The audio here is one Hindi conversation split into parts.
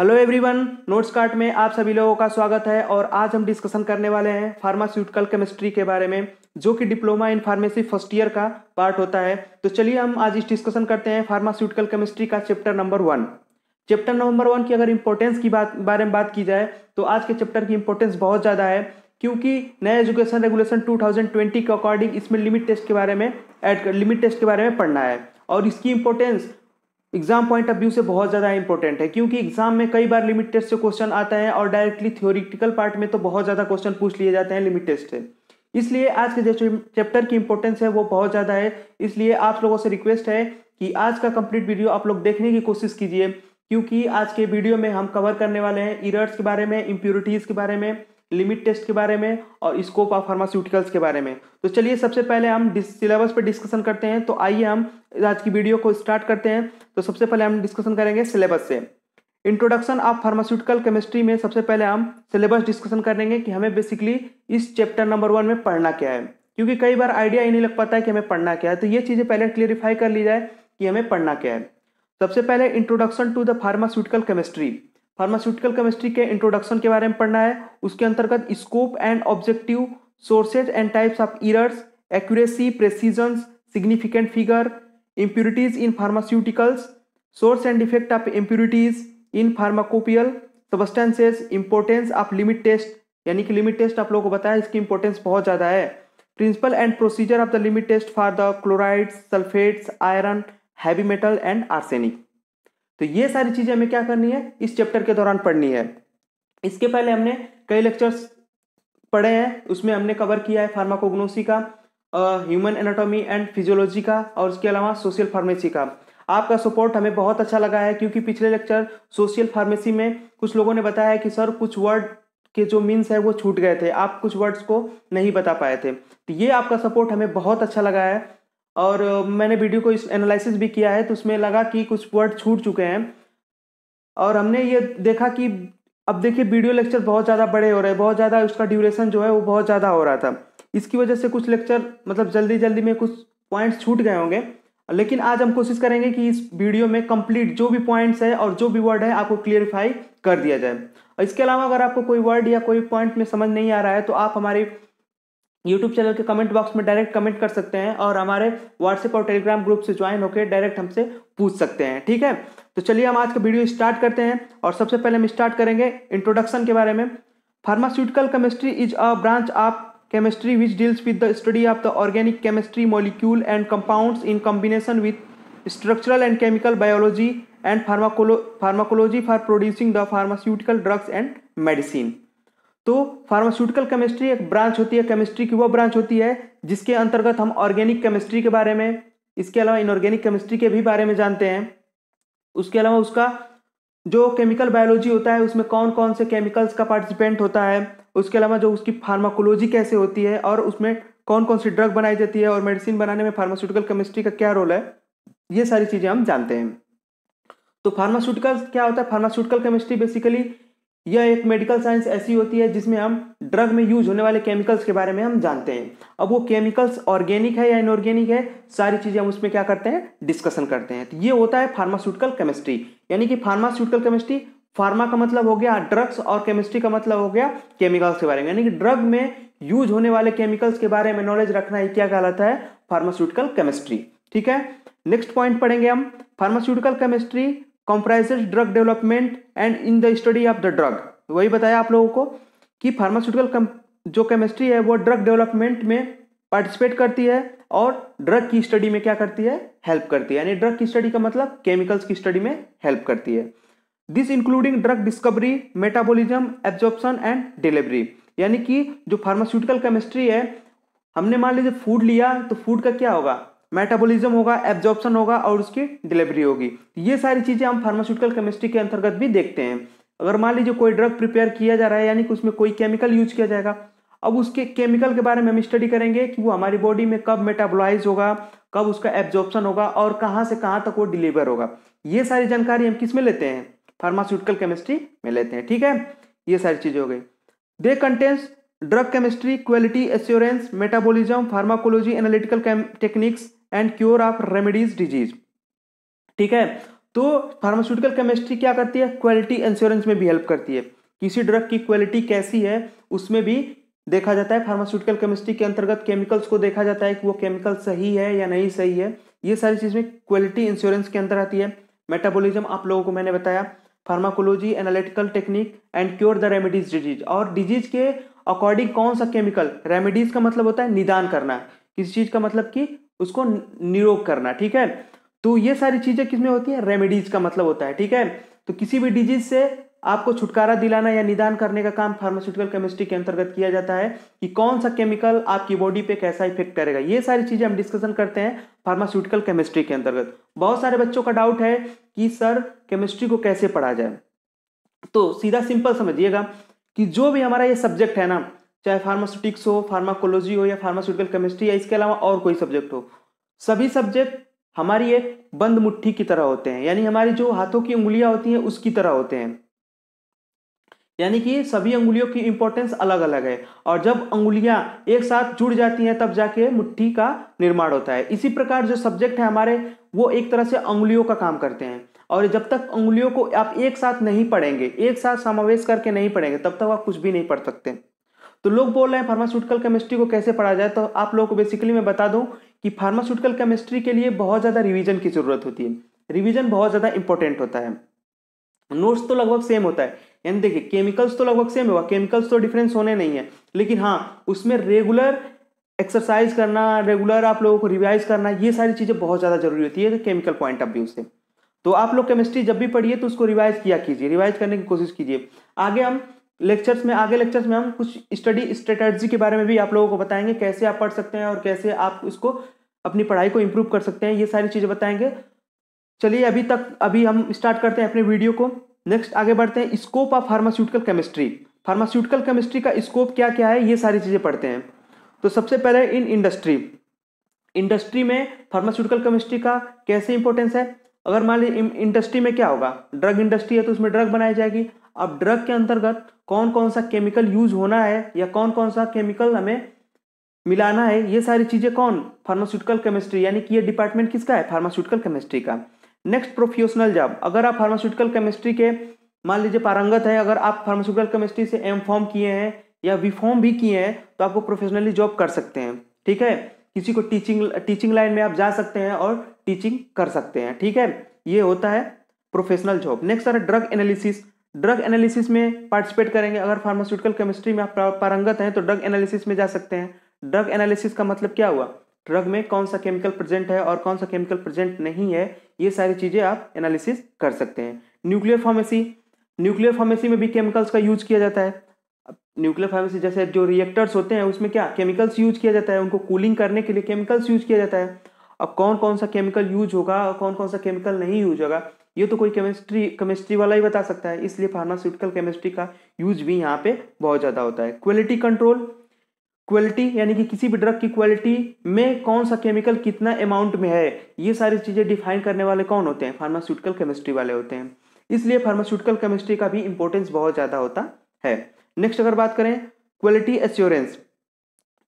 हेलो एवरीवन नोट्स कार्ट में आप सभी लोगों का स्वागत है और आज हम डिस्कशन करने वाले हैं फार्मास्यूटिकल केमिस्ट्री के बारे में जो कि diploma in pharmacy first year का पार्ट होता है तो चलिए हम आज इस डिस्कशन करते हैं फार्मास्यूटिकल केमिस्ट्री का chapter number one chapter number one की अगर इंपॉर्टेंस की बात बारे में बात की जाए तो आज के चैप्टर की इंपॉर्टेंस बहुत ज़्यादा है क्योंकि नया एजुकेशन रेगुलेशन 2020 के अकॉर्डिंग इसमें लिमिट टेस्ट के बारे में एड लिमिट टेस्ट के बारे में पढ़ना है और इसकी importance exam point of view से बहुत ज़्यादा इंपॉर्टेंट है क्योंकि एग्जाम में कई बार लिमिट टेस्ट से क्वेश्चन आता है और डायरेक्टली थ्योरिटिकल पार्ट में तो बहुत ज़्यादा क्वेश्चन पूछ लिए जाते हैं लिमिट टेस्ट से इसलिए आज के जो चैप्टर की इंपॉर्टेंस है वो बहुत ज़्यादा है इसलिए आप लोगों से रिक्वेस्ट है कि आज का कंप्लीट वीडियो आप लोग देखने की कोशिश कीजिए क्योंकि आज के वीडियो में हम कवर करने वाले हैं इरर्स के बारे में इम्प्योरिटीज़ के बारे में लिमिट टेस्ट के बारे में और स्कोप ऑफ फार्मास्यूटिकल्स के बारे में तो चलिए सबसे पहले हम सिलेबस पर डिस्कशन करते हैं तो आइए हम आज की वीडियो को स्टार्ट करते हैं तो सबसे पहले हम डिस्कशन करेंगे सिलेबस से इंट्रोडक्शन ऑफ फार्मास्यूटिकल केमिस्ट्री में सबसे पहले हम सिलेबस डिस्कशन करेंगे कि हमें बेसिकली इस चैप्टर नंबर वन में पढ़ना क्या है क्योंकि कई बार आइडिया ही नहीं लग पाता है कि हमें पढ़ना क्या है तो ये चीज़ें पहले क्लियरिफाई कर ली जाए कि हमें पढ़ना क्या है सबसे पहले introduction to the pharmaceutical chemistry pharmaceutical chemistry के इंट्रोडक्शन के बारे में पढ़ना है उसके अंतर्गत scope and objective sources and types of errors accuracy precision significant figure impurities in pharmaceuticals source and effect of impurities in pharmacopoeial substances importance of limit test यानी कि लिमिट टेस्ट आप लोगों को बताया इसकी इम्पोर्टेंस बहुत ज़्यादा है principle and procedure of the limit test for the chlorides sulphates iron heavy metal and arsenic तो ये सारी चीज़ें हमें क्या करनी है इस चैप्टर के दौरान पढ़नी है इसके पहले हमने कई लेक्चर्स पढ़े हैं उसमें हमने कवर किया है फार्माकोग्नोसी का ह्यूमन एनाटॉमी एंड फिजियोलॉजी का और उसके अलावा सोशल फार्मेसी का आपका सपोर्ट हमें बहुत अच्छा लगा है क्योंकि पिछले लेक्चर सोशल फार्मेसी में कुछ लोगों ने बताया कि सर कुछ वर्ड के जो मीन्स है वो छूट गए थे आप कुछ वर्ड्स को नहीं बता पाए थे तो ये आपका सपोर्ट हमें बहुत अच्छा लगा है और मैंने वीडियो को इस एनालिसिस भी किया है तो उसमें लगा कि कुछ वर्ड छूट चुके हैं और हमने ये देखा कि अब देखिए वीडियो लेक्चर बहुत ज़्यादा बड़े हो रहे हैं बहुत ज़्यादा उसका ड्यूरेशन जो है वो बहुत ज़्यादा हो रहा था इसकी वजह से कुछ लेक्चर मतलब जल्दी जल्दी में कुछ पॉइंट्स छूट गए होंगे लेकिन आज हम कोशिश करेंगे कि इस वीडियो में कंप्लीट जो भी पॉइंट्स है और जो भी वर्ड है आपको क्लियरिफाई कर दिया जाए और इसके अलावा अगर आपको कोई वर्ड या कोई पॉइंट में समझ नहीं आ रहा है तो आप हमारे यूट्यूब चैनल के कमेंट बॉक्स में डायरेक्ट कमेंट कर सकते हैं और हमारे व्हाट्सएप और टेलीग्राम ग्रुप से ज्वाइन होकर डायरेक्ट हमसे पूछ सकते हैं ठीक है तो चलिए हम आज का वीडियो स्टार्ट करते हैं और सबसे पहले हम स्टार्ट करेंगे इंट्रोडक्शन के बारे में pharmaceutical chemistry is a branch of chemistry which deals with the study of the organic chemistry molecule and compounds in combination with structural and chemical biology and pharmacology pharmacology for producing the pharmaceutical drugs and medicine तो फार्मास्यूटिकल केमिस्ट्री एक ब्रांच होती है केमिस्ट्री की वह ब्रांच होती है जिसके अंतर्गत हम ऑर्गेनिक केमिस्ट्री के बारे में इसके अलावा इनऑर्गेनिक केमिस्ट्री के भी बारे में जानते हैं उसके अलावा उसका जो केमिकल बायोलॉजी होता है उसमें कौन कौन से केमिकल्स का पार्टिसिपेंट होता है उसके अलावा जो उसकी फार्माकोलॉजी कैसे होती है और उसमें कौन कौन सी ड्रग बनाई जाती है और मेडिसिन बनाने में फार्मास्यूटिकल केमिस्ट्री का क्या रोल है ये सारी चीज़ें हम जानते हैं तो फार्मास्यूटिकल क्या होता है फार्मास्यूटिकल केमिस्ट्री बेसिकली यह एक मेडिकल साइंस ऐसी होती है जिसमें हम ड्रग में यूज होने वाले केमिकल्स के बारे में हम जानते हैं अब वो केमिकल्स ऑर्गेनिक है या इनऑर्गेनिक है सारी चीज़ें हम उसमें क्या करते हैं डिस्कशन करते हैं तो ये होता है फार्मास्यूटिकल केमिस्ट्री यानी कि फार्मास्यूटिकल केमिस्ट्री फार्मा का मतलब हो गया ड्रग्स और केमिस्ट्री का मतलब हो गया केमिकल्स के बारे में यानी कि ड्रग में यूज होने वाले केमिकल्स के बारे में नॉलेज रखना ही क्या कहलाता है फार्मास्यूटिकल केमिस्ट्री ठीक है नेक्स्ट पॉइंट पढ़ेंगे हम pharmaceutical chemistry comprises drug development and in the study of the drug वही बताया आप लोगों को कि फार्मास्यूटिकल जो केमिस्ट्री है वो ड्रग डेवलपमेंट में पार्टिसिपेट करती है और ड्रग की स्टडी में क्या करती है हेल्प करती है यानी ड्रग की स्टडी का मतलब केमिकल्स की स्टडी में हेल्प करती है this including drug discovery metabolism absorption and delivery यानी कि जो फार्मास्यूटिकल केमिस्ट्री है हमने मान लीजिए फूड लिया तो फूड का क्या होगा मेटाबॉलिज्म होगा एब्जॉर्प्शन होगा और उसकी डिलीवरी होगी ये सारी चीज़ें हम फार्मास्यूटिकल केमिस्ट्री के अंतर्गत भी देखते हैं अगर मान लीजिए कोई ड्रग प्रिपेयर किया जा रहा है यानी कि उसमें कोई केमिकल यूज किया जाएगा अब उसके केमिकल के बारे में हम स्टडी करेंगे कि वो हमारी बॉडी में कब मेटाबोलाइज होगा कब उसका एब्जॉर्प्शन होगा और कहाँ से कहाँ तक वो डिलीवर होगा ये सारी जानकारी हम किस में लेते हैं फार्मास्यूटिकल केमिस्ट्री में लेते हैं ठीक है ये सारी चीज़ें हो गई they contains drug chemistry quality assurance metabolism pharmacology analytical techniques and cure of remedies disease ठीक है तो फार्मास्यूटिकल केमिस्ट्री क्या करती है क्वालिटी इंश्योरेंस में भी हेल्प करती है किसी ड्रग की क्वालिटी कैसी है उसमें भी देखा जाता है फार्मास्यूटिकल केमिस्ट्री के अंतर्गत केमिकल्स को देखा जाता है कि वो केमिकल सही है या नहीं सही है ये सारी चीज़ें क्वालिटी इंश्योरेंस के अंदर आती है मेटाबॉलिज्म आप लोगों को मैंने बताया pharmacology analytical technique and cure the remedies disease और डिजीज के अकॉर्डिंग कौन सा केमिकल रेमेडीज का मतलब होता है निदान करना किसी चीज का मतलब कि उसको निरोग करना ठीक है तो ये सारी चीजें किसमें होती है रेमेडीज का मतलब होता है ठीक है तो किसी भी डिजीज से आपको छुटकारा दिलाना या निदान करने का काम फार्मास्यूटिकल केमिस्ट्री के अंतर्गत किया जाता है कि कौन सा केमिकल आपकी बॉडी पे कैसा इफेक्ट करेगा ये सारी चीज़ें हम डिस्कशन करते हैं फार्मास्यूटिकल केमिस्ट्री के अंतर्गत बहुत सारे बच्चों का डाउट है कि सर केमिस्ट्री को कैसे पढ़ा जाए तो सीधा सिंपल समझिएगा कि जो भी हमारा ये सब्जेक्ट है ना चाहे फार्मास्यूटिक्स हो फार्माकोलॉजी हो या फार्मास्यूटिकल केमिस्ट्री या इसके अलावा और कोई सब्जेक्ट हो सभी सब्जेक्ट हमारी एक बंद मुट्ठी की तरह होते हैं यानी हमारी जो हाथों की उंगलियां होती हैं उसकी तरह होते हैं यानी कि सभी उंगुलियों की इंपॉर्टेंस अलग अलग है और जब उंगुलियां एक साथ जुड़ जाती हैं तब जाके मुट्ठी का निर्माण होता है इसी प्रकार जो सब्जेक्ट है हमारे वो एक तरह से उंगुलियों का काम करते हैं और जब तक उंगुलियों को आप एक साथ नहीं पढ़ेंगे एक साथ समावेश करके नहीं पढ़ेंगे तब तक आप कुछ भी नहीं पढ़ सकते तो लोग बोल रहे हैं फार्मास्यूटिकल केमिस्ट्री को कैसे पढ़ा जाए तो आप लोगों को बेसिकली मैं बता दूं कि फार्मास्यूटिकल केमिस्ट्री के लिए बहुत ज़्यादा रिवीजन की ज़रूरत होती है रिवीजन बहुत ज़्यादा इंपॉर्टेंट होता है नोट्स तो लगभग सेम होता है यानी देखिए केमिकल्स तो लगभग सेम होगा केमिकल्स तो डिफरेंस होने नहीं है लेकिन हाँ उसमें रेगुलर एक्सरसाइज करना रेगुलर आप लोगों को रिवाइज करना ये सारी चीज़ें बहुत ज़्यादा जरूरी होती है केमिकल पॉइंट ऑफ व्यू से तो आप लोग केमिस्ट्री जब भी पढ़िए तो उसको रिवाइज किया कीजिए रिवाइज करने की कोशिश कीजिए आगे हम लेक्चर्स में आगे लेक्चर्स में हम कुछ स्टडी स्ट्रेटर्जी के बारे में भी आप लोगों को बताएंगे कैसे आप पढ़ सकते हैं और कैसे आप इसको अपनी पढ़ाई को इम्प्रूव कर सकते हैं ये सारी चीज़ें बताएंगे चलिए अभी तक अभी हम स्टार्ट करते हैं अपने वीडियो को नेक्स्ट आगे बढ़ते हैं scope of pharmaceutical chemistry pharmaceutical chemistry का स्कोप क्या क्या है ये सारी चीज़ें पढ़ते हैं तो सबसे पहले इन इंडस्ट्री इंडस्ट्री में फार्मास्यूटिकल केमिस्ट्री का कैसे इंपॉर्टेंस है अगर मान लीजिए इंडस्ट्री में क्या होगा ड्रग इंडस्ट्री है तो उसमें ड्रग बनाई जाएगी अब ड्रग के अंतर्गत कौन कौन सा केमिकल यूज होना है या कौन कौन सा केमिकल हमें मिलाना है ये सारी चीज़ें कौन फार्मास्यूटिकल केमिस्ट्री यानी कि ये डिपार्टमेंट किसका है फार्मास्यूटिकल केमिस्ट्री का नेक्स्ट प्रोफेशनल जॉब अगर आप फार्मास्यूटिकल केमिस्ट्री के मान लीजिए पारंगत है अगर आप फार्मास्यूटिकल केमिस्ट्री से एम फॉर्म किए हैं या वी फॉर्म भी किए हैं तो आपको प्रोफेशनली जॉब कर सकते हैं ठीक है किसी को टीचिंग टीचिंग लाइन में आप जा सकते हैं और टीचिंग कर सकते हैं ठीक है ये होता है professional job next sir drug analysis drug analysis में पार्टिसिपेट करेंगे अगर फार्मास्यूटिकल केमिस्ट्री में आप पारंगत हैं तो ड्रग एनालिसिस में जा सकते हैं ड्रग एनालिसिस का मतलब क्या हुआ ड्रग में कौन सा केमिकल प्रेजेंट है और कौन सा केमिकल प्रेजेंट नहीं है ये सारी चीज़ें आप एनालिसिस कर सकते हैं न्यूक्लियर फार्मेसी न्यूक्लियर फार्मेसी में भी केमिकल्स का यूज किया जाता है न्यूक्लियर फार्मेसी जैसे जो रिएक्टर्स होते हैं उसमें क्या केमिकल्स यूज किया जाता है उनको कूलिंग करने के लिए केमिकल्स यूज किया जाता है अब कौन कौन सा केमिकल यूज होगा और कौन कौन सा केमिकल नहीं यूज होगा ये तो कोई केमिस्ट्री केमिस्ट्री वाला ही बता सकता है इसलिए फार्मास्यूटिकल केमिस्ट्री का यूज भी यहाँ पे बहुत ज़्यादा होता है क्वालिटी कंट्रोल क्वालिटी यानी कि किसी भी ड्रग की क्वालिटी में कौन सा केमिकल कितना अमाउंट में है ये सारी चीज़ें डिफाइन करने वाले कौन होते हैं फार्मास्यूटिकल केमिस्ट्री वाले होते हैं इसलिए फार्मास्यूटिकल केमिस्ट्री का भी इंपॉर्टेंस बहुत ज़्यादा होता है नेक्स्ट अगर बात करें क्वालिटी एश्योरेंस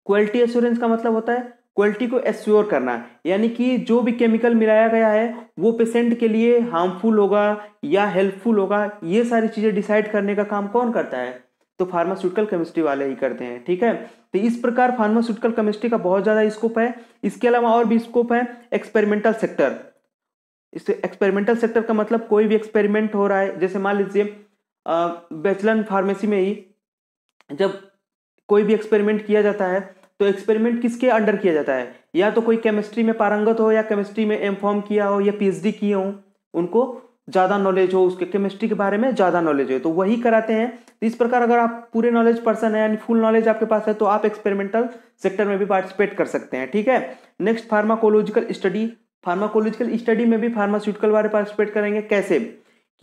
क्वालिटी एश्योरेंस का मतलब होता है क्वालिटी को एश्योर करना यानी कि जो भी केमिकल मिलाया गया है वो पेशेंट के लिए हार्मफुल होगा या हेल्पफुल होगा ये सारी चीज़ें डिसाइड करने का काम कौन करता है तो फार्मास्यूटिकल केमिस्ट्री वाले ही करते हैं ठीक है तो इस प्रकार फार्मास्यूटिकल केमिस्ट्री का बहुत ज़्यादा स्कोप है इसके अलावा और भी स्कोप है एक्सपेरिमेंटल सेक्टर इस एक्सपेरिमेंटल सेक्टर का मतलब कोई भी एक्सपेरिमेंट हो रहा है जैसे मान लीजिए बैचलर फार्मेसी में ही जब कोई भी एक्सपेरिमेंट किया जाता है तो एक्सपेरिमेंट किसके अंडर किया जाता है या तो कोई केमिस्ट्री में पारंगत हो या केमिस्ट्री में एम फॉर्म किया हो या पीएचडी किए हो उनको ज़्यादा नॉलेज हो उसके केमिस्ट्री के बारे में ज़्यादा नॉलेज हो तो वही कराते हैं तो इस प्रकार अगर आप पूरे नॉलेज पर्सन है यानी फुल नॉलेज आपके पास है तो आप एक्सपेरिमेंटल सेक्टर में भी पार्टिसिपेट कर सकते हैं ठीक है next pharmacological study pharmacological study में भी फार्मास्यूटिकल बारे पार्टिसिपेट करेंगे कैसे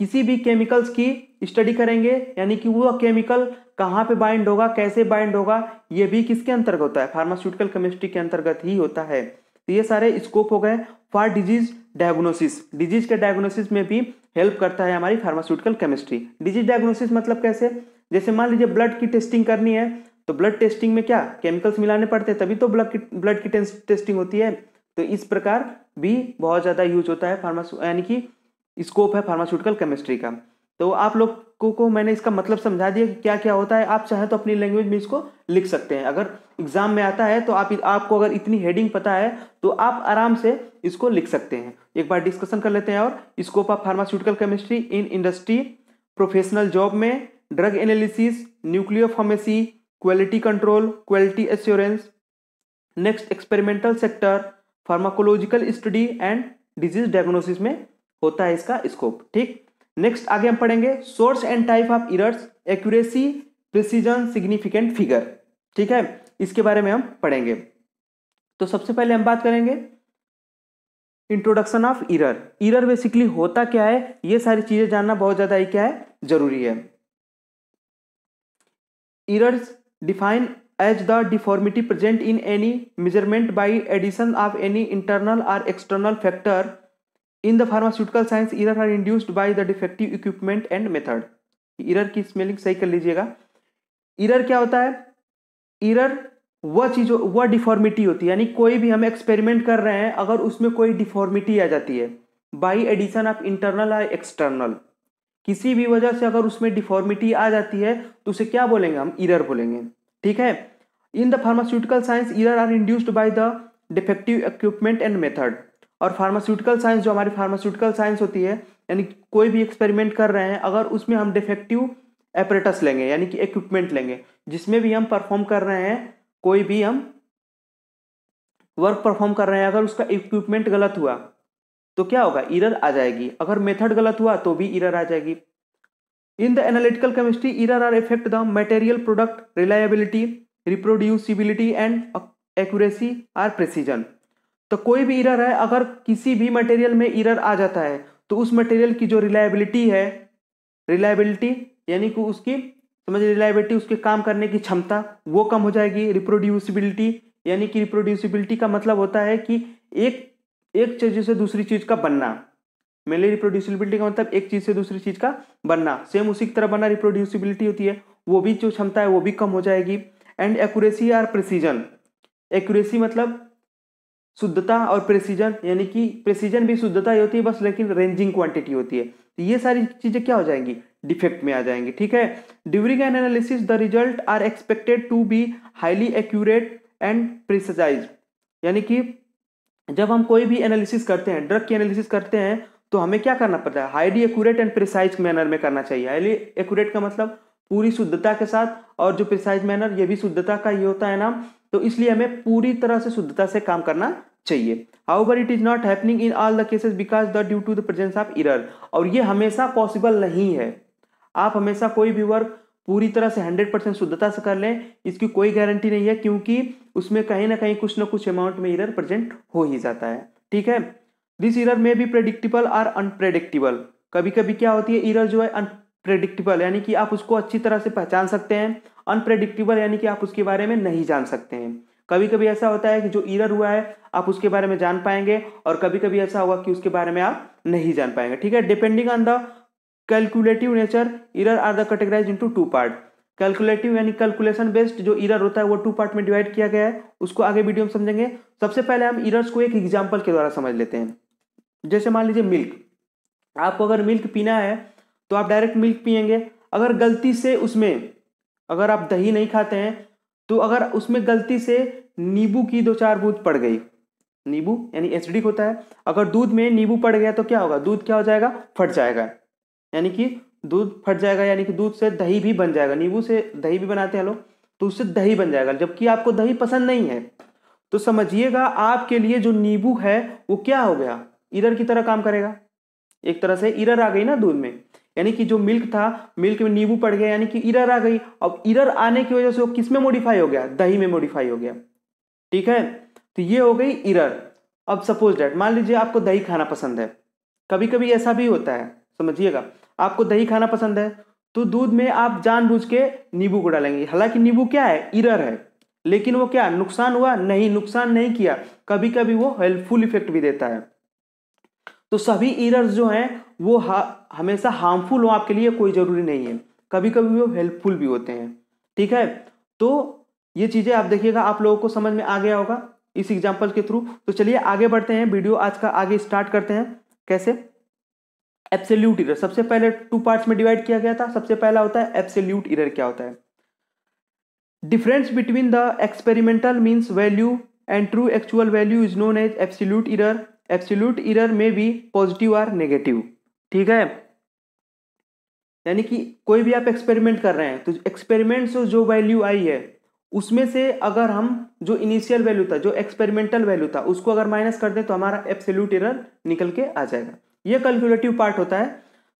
किसी भी केमिकल्स की स्टडी करेंगे यानी कि वो केमिकल कहाँ पे बाइंड होगा कैसे बाइंड होगा ये भी किसके अंतर्गत होता है फार्मास्यूटिकल केमिस्ट्री के अंतर्गत ही होता है तो ये सारे स्कोप हो गए फॉर डिजीज डायग्नोसिस डिजीज के डायग्नोसिस में भी हेल्प करता है हमारी फार्मास्यूटिकल केमिस्ट्री डिजीज डायग्नोसिस मतलब कैसे जैसे मान लीजिए ब्लड की टेस्टिंग करनी है तो ब्लड टेस्टिंग में क्या केमिकल्स मिलाने पड़ते हैं तभी तो ब्लड की ब्लड की टेस्टिंग होती है तो इस प्रकार भी बहुत ज़्यादा यूज होता है फार्मास यानी कि स्कोप है फार्मास्यूटिकल केमिस्ट्री का तो आप लोग को, को मैंने इसका मतलब समझा दिया कि क्या क्या होता है आप चाहें तो अपनी लैंग्वेज में इसको लिख सकते हैं अगर एग्जाम में आता है तो आप आपको अगर इतनी हेडिंग पता है तो आप आराम से इसको लिख सकते हैं एक बार डिस्कशन कर लेते हैं और scope of pharmaceutical chemistry in industry professional job में drug analysis nuclear pharmacy quality control quality assurance next experimental sector pharmacological study and disease diagnosis में होता है इसका स्कोप ठीक नेक्स्ट आगे हम पढ़ेंगे source and type of errors accuracy precision significant figure ठीक है इसके बारे में हम पढ़ेंगे तो सबसे पहले हम बात करेंगे introduction of error error basically होता क्या है ये सारी चीजें जानना बहुत ज्यादा ही क्या है जरूरी है errors define as the deformity present in any measurement by addition of any internal और external factor in the pharmaceutical science error are induced by the defective equipment and method error की स्मेलिंग सही कर लीजिएगा इरर क्या होता है इरर वह चीज वह डिफॉर्मिटी होती है यानी कोई भी हम एक्सपेरिमेंट कर रहे हैं अगर उसमें कोई डिफॉर्मिटी आ जाती है बाई एडिशन ऑफ इंटरनल या एक्सटर्नल किसी भी वजह से अगर उसमें डिफॉर्मिटी आ जाती है तो उसे क्या बोलेंगे हम इरर बोलेंगे ठीक है in the pharmaceutical science error are induced by the defective equipment and method और फार्मास्यूटिकल साइंस जो हमारी फार्मास्यूटिकल साइंस होती है यानी कोई भी एक्सपेरिमेंट कर रहे हैं अगर उसमें हम डिफेक्टिव एपरेटस लेंगे यानी कि इक्विपमेंट लेंगे जिसमें भी हम परफॉर्म कर रहे हैं कोई भी हम वर्क परफॉर्म कर रहे हैं अगर उसका इक्विपमेंट गलत हुआ तो क्या होगा इरर आ जाएगी अगर मेथड गलत हुआ तो भी इरर आ जाएगी in the analytical chemistry error are affect the material product reliability reproducibility and accuracy or precision तो कोई भी इरर है अगर किसी भी मटेरियल में इरर आ जाता है तो उस मटेरियल की जो रिलायबिलिटी है रिलायबिलिटी यानी कि उसकी समझ रिलायबिलिटी उसके काम करने की क्षमता वो कम हो जाएगी रिप्रोड्यूसिबिलिटी यानी कि रिप्रोड्यूसिबिलिटी का मतलब होता है कि एक एक चीज़ से दूसरी चीज़ का बनना मेले रिप्रोड्यूसिबिलिटी का मतलब एक चीज़ से दूसरी चीज़ का बनना सेम उसी की तरह बनना रिप्रोड्यूसिबिलिटी होती है वो भी जो क्षमता है वो भी कम हो जाएगी and accuracy or precision accuracy मतलब शुद्धता और प्रेसिजन यानी कि प्रेसिजन भी शुद्धता ही होती है बस लेकिन रेंजिंग क्वांटिटी होती है तो ये सारी चीज़ें क्या हो जाएंगी डिफेक्ट में आ जाएंगी ठीक है during an analysis the result are expected to be highly accurate and precise यानी कि जब हम कोई भी एनालिसिस करते हैं ड्रग की एनालिसिस करते हैं तो हमें क्या करना पड़ता है highly accurate and precise manner में करना चाहिए हाईली एक्यूरेट का मतलब पूरी शुद्धता के साथ और जो प्रिसाइज मैनर ये भी शुद्धता का ही होता है नाम तो इसलिए हमें पूरी तरह से शुद्धता से काम करना चाहिए however it is not happening in all the cases because the due to the presence of error और ये हमेशा पॉसिबल नहीं है आप हमेशा कोई भी वर्क पूरी तरह से हंड्रेड परसेंट शुद्धता से कर लें इसकी कोई गारंटी नहीं है क्योंकि उसमें कहीं ना कहीं कुछ ना कुछ अमाउंट में इरर प्रेजेंट हो ही जाता है ठीक है दिस इरर में भी प्रेडिक्टिबल और अनप्रेडिक्टिबल कभी कभी क्या होती है इरर जो है अनप्रेडिक्टिबल यानी कि आप उसको अच्छी तरह से पहचान सकते हैं अनप्रेडिक्टिबल यानी कि आप उसके बारे में नहीं जान सकते हैं कभी कभी ऐसा होता है कि जो ईरर हुआ है आप उसके बारे में जान पाएंगे और कभी कभी ऐसा हुआ कि उसके बारे में आप नहीं जान पाएंगे ठीक है depending on the calculative nature error are the categorize into two part calculative यानी कैलकुलेशन बेस्ड जो इरर होता है वो टू पार्ट में डिवाइड किया गया है उसको आगे वीडियो में समझेंगे सबसे पहले हम इरर्स को एक एग्जाम्पल के द्वारा समझ लेते हैं जैसे मान लीजिए मिल्क आपको अगर मिल्क पीना है तो आप डायरेक्ट मिल्क पियेंगे अगर गलती से उसमें अगर आप दही नहीं खाते हैं तो अगर उसमें गलती से नींबू की दो चार बूंद पड़ गई नींबू यानी एसिडिक होता है अगर दूध में नींबू पड़ गया तो क्या होगा दूध क्या हो जाएगा फट जाएगा यानी कि दूध फट जाएगा यानी कि दूध से दही भी बन जाएगा नींबू से दही भी बनाते हैं लोग तो उससे दही बन जाएगा जबकि आपको दही पसंद नहीं है तो समझिएगा आपके लिए जो नींबू है वो क्या हो गया इरर की तरह काम करेगा एक तरह से इरर आ गई ना दूध में यानी कि जो मिल्क था मिल्क में नींबू पड़ गया यानी कि इरर आ गई अब इरर आने की वजह से वो किस में मॉडिफाई हो गया दही में मॉडिफाई हो गया ठीक है तो ये हो गई इरर अब सपोज डैट मान लीजिए आपको दही खाना पसंद है कभी कभी ऐसा भी होता है समझिएगा आपको दही खाना पसंद है तो दूध में आप जानबूझ के नींबू को डालेंगे हालांकि नींबू क्या है इरर है लेकिन वो क्या नुकसान हुआ नहीं नुकसान नहीं किया कभी कभी वो हेल्पफुल इफेक्ट भी देता है तो सभी ईरर्स जो हैं वो हा, हमेशा हार्मफुल हो आपके लिए कोई ज़रूरी नहीं है कभी कभी वो हेल्पफुल भी होते हैं ठीक है तो ये चीज़ें आप देखिएगा आप लोगों को समझ में आ गया होगा इस एग्जाम्पल के थ्रू तो चलिए आगे बढ़ते हैं वीडियो आज का आगे स्टार्ट करते हैं कैसे एब्सोल्यूट इरर सबसे पहले टू पार्ट्स में डिवाइड किया गया था सबसे पहला होता है एब्सोल्यूट इरर क्या होता है difference between the experimental means value and true actual value is known as absolute error absolute error में भी पॉजिटिव और नेगेटिव ठीक है यानी कि कोई भी आप एक्सपेरिमेंट कर रहे हैं तो एक्सपेरिमेंट से जो वैल्यू आई है उसमें से अगर हम जो इनिशियल वैल्यू था जो एक्सपेरिमेंटल वैल्यू था उसको अगर माइनस कर दें तो हमारा एप्सोल्यूट एरर निकल के आ जाएगा ये कैलकुलेटिव पार्ट होता है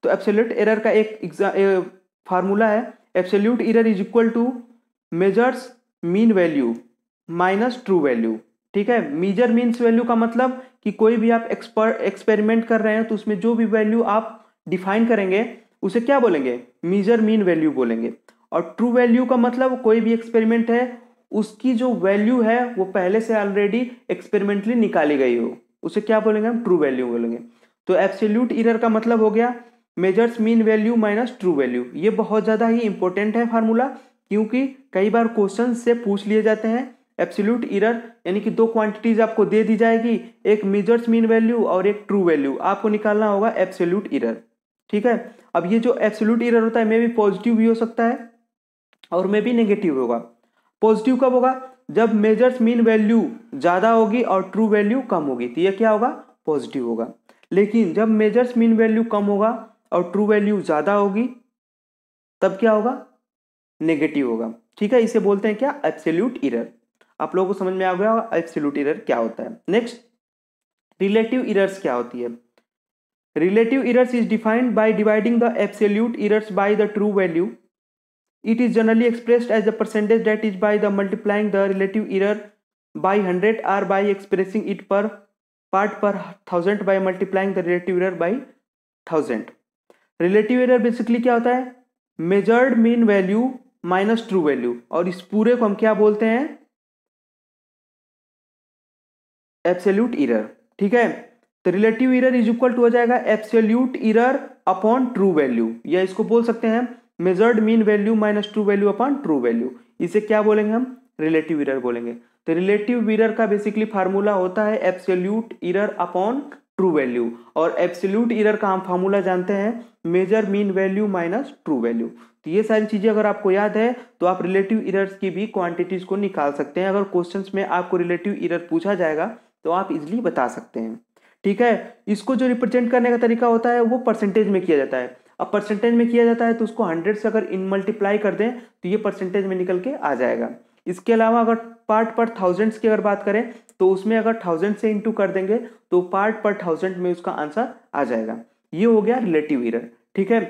तो एप्सोल्यूट एरर का एक फार्मूला है absolute error is equal to measures mean value minus true value ठीक है मीजर मीन्स वैल्यू का मतलब कि कोई भी आप एक्सपर्ट एक्सपेरिमेंट कर रहे हैं तो उसमें जो भी वैल्यू आप डिफाइन करेंगे उसे क्या बोलेंगे मीजर मीन वैल्यू बोलेंगे और ट्रू वैल्यू का मतलब कोई भी एक्सपेरिमेंट है उसकी जो वैल्यू है वो पहले से ऑलरेडी एक्सपेरिमेंटली निकाली गई हो उसे क्या बोलेंगे हम ट्रू वैल्यू बोलेंगे तो एब्सोल्यूट इरर का मतलब हो गया measures mean value minus true value ये बहुत ज़्यादा ही इंपॉर्टेंट है फार्मूला क्योंकि कई बार क्वेश्चन से पूछ लिए जाते हैं एब्सोल्यूट इरर यानी कि दो क्वांटिटीज आपको दे दी जाएगी एक मेजर्स मीन वैल्यू और एक ट्रू वैल्यू आपको निकालना होगा एब्सोल्यूट इरर ठीक है अब ये जो एब्सोल्यूट इरर होता है मे भी पॉजिटिव भी हो सकता है और मे भी नेगेटिव होगा पॉजिटिव कब होगा जब मेजर्स मीन वैल्यू ज़्यादा होगी और ट्रू वैल्यू कम होगी तो यह क्या होगा पॉजिटिव होगा लेकिन जब मेजर्स मीन वैल्यू कम होगा और ट्रू वैल्यू ज़्यादा होगी तब क्या होगा नेगेटिव होगा ठीक है इसे बोलते हैं क्या एब्सोल्यूट इरर आप लोगों को समझ में आ गया होगा एब्सोल्यूट इरर क्या होता है नेक्स्ट रिलेटिव इरर्स क्या होती है relative errors is defined by dividing the absolute errors by the true value it is generally expressed as the percentage that is by the multiplying the relative error by hundred or by expressing it per part per thousand by multiplying the relative error by thousand relative error basically क्या होता है measured mean value minus true value और इस पूरे को हम क्या बोलते हैं एब्सोल्यूट इरर ठीक है तो relative error is equal to हो जाएगा absolute error upon true value या इसको बोल सकते हैं measured mean value minus true value upon true value इसे क्या बोलेंगे हम रिलेटिव इरर बोलेंगे तो रिलेटिव इरर का बेसिकली फार्मूला होता है absolute error upon true value और एब्सोल्यूट इरर का हम फार्मूला जानते हैं measure mean value minus true value तो ये सारी चीज़ें अगर आपको याद है तो आप रिलेटिव इरर्स की भी क्वांटिटीज़ को निकाल सकते हैं अगर क्वेश्चंस में आपको रिलेटिव इरर पूछा जाएगा तो आप इजिली बता सकते हैं ठीक है इसको जो रिप्रेजेंट करने का तरीका होता है वो परसेंटेज में किया जाता है अब परसेंटेज में किया जाता है तो उसको हंड्रेड से अगर इन मल्टीप्लाई कर दें तो ये परसेंटेज में निकल के आ जाएगा इसके अलावा अगर पार्ट पर थाउजेंड्स की अगर बात करें तो उसमें अगर थाउजेंड से इंटू कर देंगे तो पार्ट पर थाउजेंड में उसका आंसर आ जाएगा ये हो गया रिलेटिव इरर ठीक है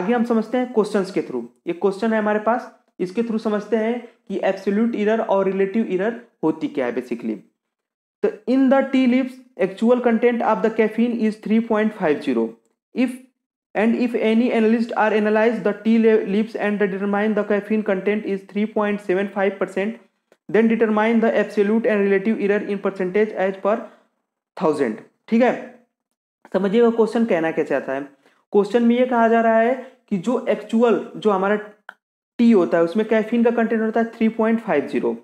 आगे हम समझते हैं क्वेश्चन के थ्रू ये क्वेश्चन है हमारे पास इसके थ्रू समझते हैं कि एब्सोल्यूट इरर और रिलेटिव इरर होती क्या है बेसिकली तो in the tea lips actual content of the caffeine is 3.50 point five zero if and if any analyst are analyse the tea lips and determine the caffeine content is 3.75 point seven five percent then determine the absolute and relative error in percentage as per thousand ठीक है समझिएगा क्वेश्चन कहना क्या चाहता है क्वेश्चन में ये कहा जा रहा है कि जो एक्चुअल जो हमारा टी होता है उसमें कैफीन का कंटेंट होता है थ्री पॉइंट फाइव जीरो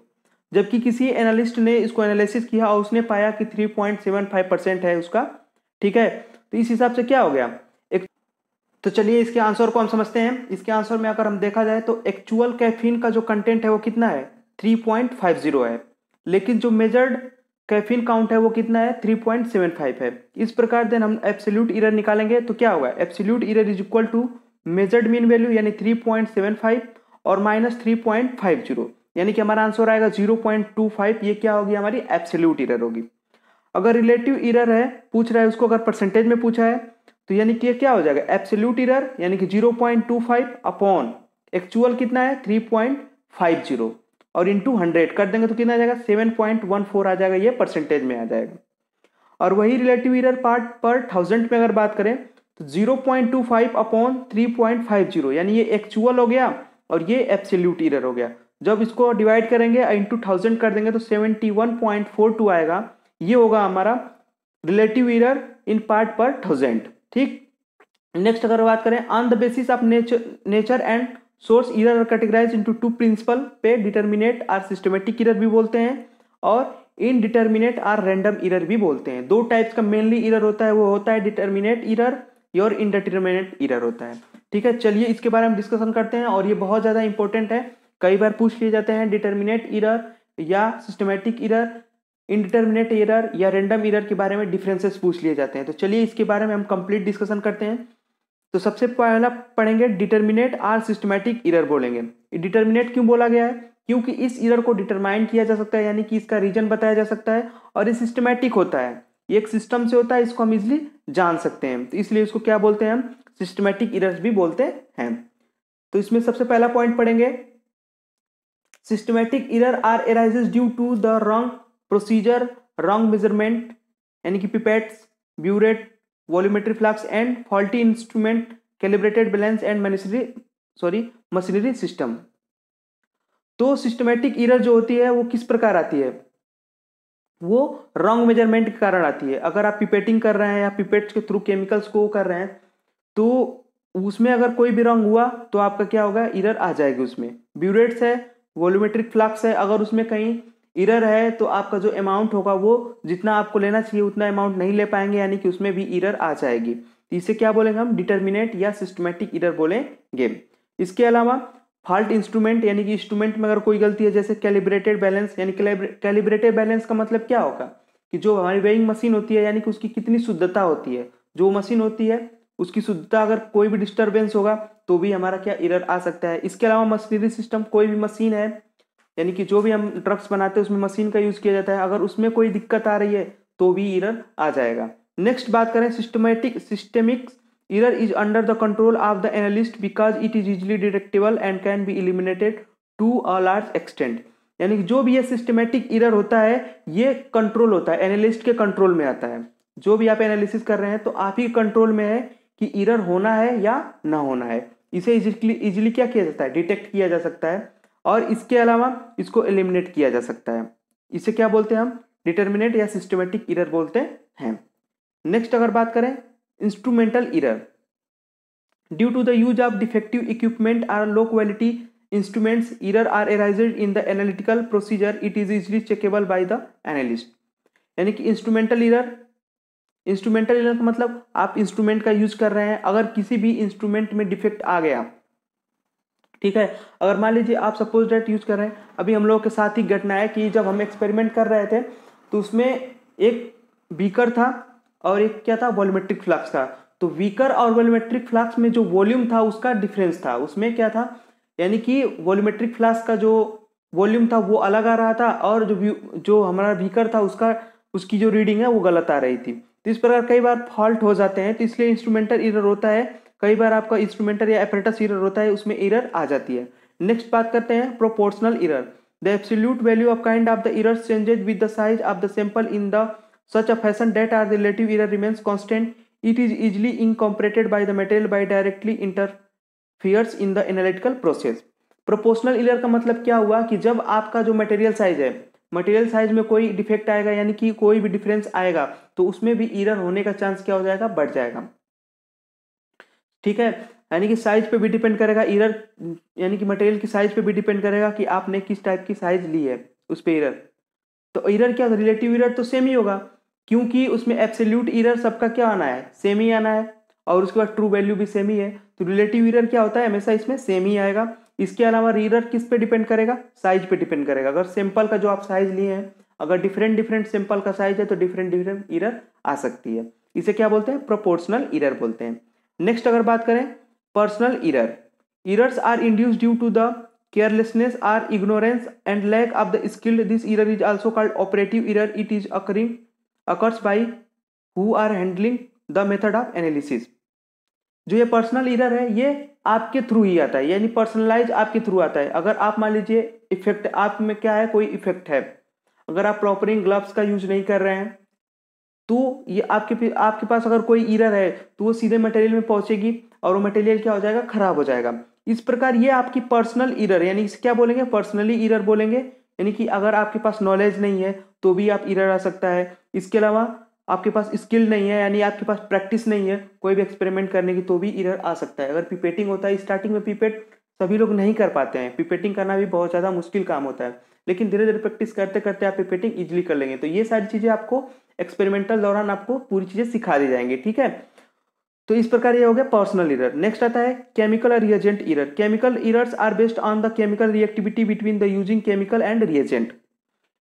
जबकि किसी एनालिस्ट ने इसको एनालिसिस किया और उसने पाया कि 3.75 परसेंट है उसका ठीक है तो इस हिसाब से क्या हो गया एक तो चलिए इसके आंसर को हम समझते हैं इसके आंसर में अगर हम देखा जाए तो एक्चुअल कैफीन का जो कंटेंट है वो कितना है 3.50 है लेकिन जो मेजर्ड कैफीन काउंट है वो कितना है 3.75 है इस प्रकार देन हम एप्सिल्यूट इरर निकालेंगे तो क्या होगा absolute error is equal to measured mean value यानी 3.75 और माइनस जीरो यानी कि हमारा आंसर आएगा जीरो पॉइंट टू फाइव ये क्या होगी हमारी एब्सोल्यूट इरर होगी अगर रिलेटिव इरर है पूछ रहा है उसको अगर परसेंटेज में पूछा है तो यानी कि क्या हो जाएगा एब्सोल्यूट इरर यानी कि zero point two five upon actual कितना है थ्री पॉइंट फाइव जीरो और इंटू हंड्रेड कर देंगे तो कितना आ जाएगा सेवन पॉइंट वन फोर आ जाएगा ये परसेंटेज में आ जाएगा और वही relative error part per thousand में अगर बात करें तो zero point two five upon three point five zero यानी ये एक्चुअल हो गया और ये एब्सोल्यूट इरर हो गया जब इसको डिवाइड करेंगे इंटू uh, थाउजेंड कर देंगे तो seventy one point four two आएगा ये होगा हमारा relative error in part per thousand ठीक नेक्स्ट अगर बात करें on the basis of nature nature and source error are categorise into two principal पे डिटर्मिनेट आर सिस्टमेटिक इरर भी बोलते हैं और इनडिटर्मिनेट आर रेंडम इरर भी बोलते हैं दो टाइप्स का मेनली इरर होता है वो होता है डिटर्मिनेट इरर और इनडिटर्मिनेट इरर होता है ठीक है चलिए इसके बारे में डिस्कशन करते हैं और ये बहुत ज़्यादा इंपॉर्टेंट है कई बार पूछ लिए जाते हैं डिटर्मिनेट इरर या सिस्टमेटिक इरर इनडिटर्मिनेट इरर या रेंडम इरर के बारे में डिफरेंसेस पूछ लिए जाते हैं तो चलिए इसके बारे में हम कंप्लीट डिस्कशन करते हैं तो सबसे पहला पढ़ेंगे डिटर्मिनेट आर सिस्टमेटिक इरर बोलेंगे डिटर्मिनेट क्यों बोला गया है क्योंकि इस इरर को डिटरमाइन किया जा सकता है यानी कि इसका रीजन बताया जा सकता है और ये सिस्टमेटिक होता है ये एक सिस्टम से होता है इसको हम इजिली जान सकते हैं तो इसलिए इसको क्या बोलते हैं हम सिस्टमेटिक इरर्स भी बोलते हैं तो इसमें सबसे पहला पॉइंट पढ़ेंगे systematic error are arises due to the wrong procedure wrong measurement यानी कि pipettes burette volumetric flask and faulty instrument calibrated balance and machinery sorry machinery system तो सिस्टमेटिक इरर जो होती है वो किस प्रकार आती है वो रॉन्ग मेजरमेंट के कारण आती है अगर आप पिपेटिंग कर रहे हैं या पिपेट्स के थ्रू केमिकल्स को कर रहे हैं तो उसमें अगर कोई भी रॉन्ग हुआ तो आपका क्या होगा इरर आ जाएगी उसमें ब्यूरेट्स है वॉल्यूमेट्रिक फ्लक्स है अगर उसमें कहीं इरर है तो आपका जो अमाउंट होगा वो जितना आपको लेना चाहिए उतना अमाउंट नहीं ले पाएंगे यानी कि उसमें भी इरर आ जाएगी तो इसे क्या बोलेंगे हम डिटर्मिनेट या सिस्टमेटिक इरर बोलेंगे इसके अलावा फॉल्ट इंस्ट्रूमेंट यानी कि इंस्ट्रूमेंट में अगर कोई गलती है जैसे कैलिब्रेटेड बैलेंस यानी कैलिब्रेटेड बैलेंस का मतलब क्या होगा कि जो हमारी वेइंग मशीन होती है यानी कि उसकी कितनी शुद्धता होती है जो मशीन होती है उसकी शुद्धता अगर कोई भी डिस्टर्बेंस होगा तो भी हमारा क्या इरर आ सकता है इसके अलावा मशीनरी सिस्टम कोई भी मशीन है यानी कि जो भी हम ड्रग्स बनाते हैं उसमें मशीन का यूज़ किया जाता है अगर उसमें कोई दिक्कत आ रही है तो भी इरर आ जाएगा नेक्स्ट बात करें systematic systemic error is under the control of the analyst because it is easily detectable and can be eliminated to a large extent यानी कि जो भी ये सिस्टमेटिक इरर होता है ये कंट्रोल होता है एनालिस्ट के कंट्रोल में आता है जो भी आप एनालिसिस कर रहे हैं तो आप ही कंट्रोल में है कि इरर होना है या ना होना है इसे इजिली इजिली क्या किया जाता है डिटेक्ट किया जा सकता है और इसके अलावा इसको एलिमिनेट किया जा सकता है इसे क्या बोलते हैं हम डिटर्मिनेट या सिस्टमेटिक इरर बोलते हैं नेक्स्ट अगर बात करें instrumental error due to the use of defective equipment or low quality instruments error are arised in the analytical procedure it is easily checkable by the analyst यानी कि इंस्ट्रूमेंटल इरर इंस्ट्रूमेंटल एरर का मतलब आप इंस्ट्रूमेंट का यूज कर रहे हैं अगर किसी भी इंस्ट्रूमेंट में डिफेक्ट आ गया ठीक है अगर मान लीजिए आप सपोज डेट यूज कर रहे हैं अभी हम लोगों के साथ ही घटना है कि जब हम एक्सपेरिमेंट कर रहे थे तो उसमें एक बीकर था और एक क्या था वॉल्यूमेट्रिक फ्लक्स था तो वीकर और वॉल्यूमेट्रिक फ्लक्स में जो वॉल्यूम था उसका डिफरेंस था उसमें क्या था यानी कि वॉल्यूमेट्रिक फ्लक्स का जो वॉल्यूम था वो अलग आ रहा था और जो जो हमारा वीकर था उसका उसकी जो रीडिंग है वो गलत आ रही थी तो इस प्रकार कई बार फॉल्ट हो जाते हैं तो इसलिए इंस्ट्रूमेंटल इरर होता है कई बार आपका इंस्ट्रूमेंटल या एपरेटस इरर होता है उसमें इरर आ जाती है नेक्स्ट बात करते हैं proportional error the absolute value of kind of the error changes with the size of the sample in the such a fashion that are relative error remains constant it is easily incorporated by the material by directly interferes in the analytical process proportional error का मतलब क्या हुआ कि जब आपका जो मटेरियल साइज है मटेरियल साइज में कोई डिफेक्ट आएगा यानी कि कोई भी डिफरेंस आएगा तो उसमें भी इरर होने का चांस क्या हो जाएगा बढ़ जाएगा ठीक है यानी कि साइज पे भी डिपेंड करेगा इरर यानी कि मटेरियल की साइज पे भी डिपेंड करेगा कि आपने किस टाइप की साइज ली है उस पर इरर तो इरर क्या रिलेटिव इरर तो सेम ही होगा क्योंकि उसमें एब्सोल्यूट इरर सबका क्या आना है सेम ही आना है और उसके बाद ट्रू वैल्यू भी सेम ही है तो रिलेटिव इरर क्या होता है हमेशा इसमें सेम ही आएगा इसके अलावा रीरर किस पे डिपेंड करेगा साइज पे डिपेंड करेगा अगर सैंपल का जो आप साइज लिए हैं अगर डिफरेंट डिफरेंट सैंपल का साइज है तो डिफरेंट डिफरेंट इरर आ सकती है इसे क्या बोलते हैं प्रोपोर्शनल इरर बोलते हैं नेक्स्ट अगर बात करें personal error errors are induce due to the carelessness or ignorance and lack of the skilled this error is also called operative error it is occurring occurs by who are handling the method of analysis जो ये पर्सनल इरर है ये आपके थ्रू ही आता है यानी पर्सनलाइज आपके थ्रू आता है अगर आप मान लीजिए इफेक्ट आप में क्या है कोई इफेक्ट है अगर आप प्रॉपरिंग ग्लव्स का यूज नहीं कर रहे हैं तो ये आपके आपके पास अगर कोई इरर है तो वो सीधे मटेरियल में पहुंचेगी और वो मटेरियल क्या हो जाएगा खराब हो जाएगा इस प्रकार ये आपकी पर्सनल इरर यानी इसे क्या बोलेंगे पर्सनली इरर बोलेंगे यानी कि अगर आपके पास नॉलेज नहीं है तो भी आप इरर आ सकता है इसके अलावा आपके पास स्किल नहीं है यानी आपके पास प्रैक्टिस नहीं है कोई भी एक्सपेरिमेंट करने की तो भी इरर आ सकता है अगर पीपेटिंग होता है स्टार्टिंग में पीपेट सभी लोग नहीं कर पाते हैं पीपेटिंग करना भी बहुत ज़्यादा मुश्किल काम होता है लेकिन धीरे धीरे प्रैक्टिस करते करते आप पिपेटिंग ईजिली कर लेंगे तो ये सारी चीज़ें आपको एक्सपेरिमेंटल दौरान आपको पूरी चीज़ें सिखा दी जाएंगी ठीक है तो इस प्रकार ये हो गया पर्सनल इरर नेक्स्ट आता है केमिकल और reagent error chemical errors are based on the chemical reactivity between the using chemical and reagent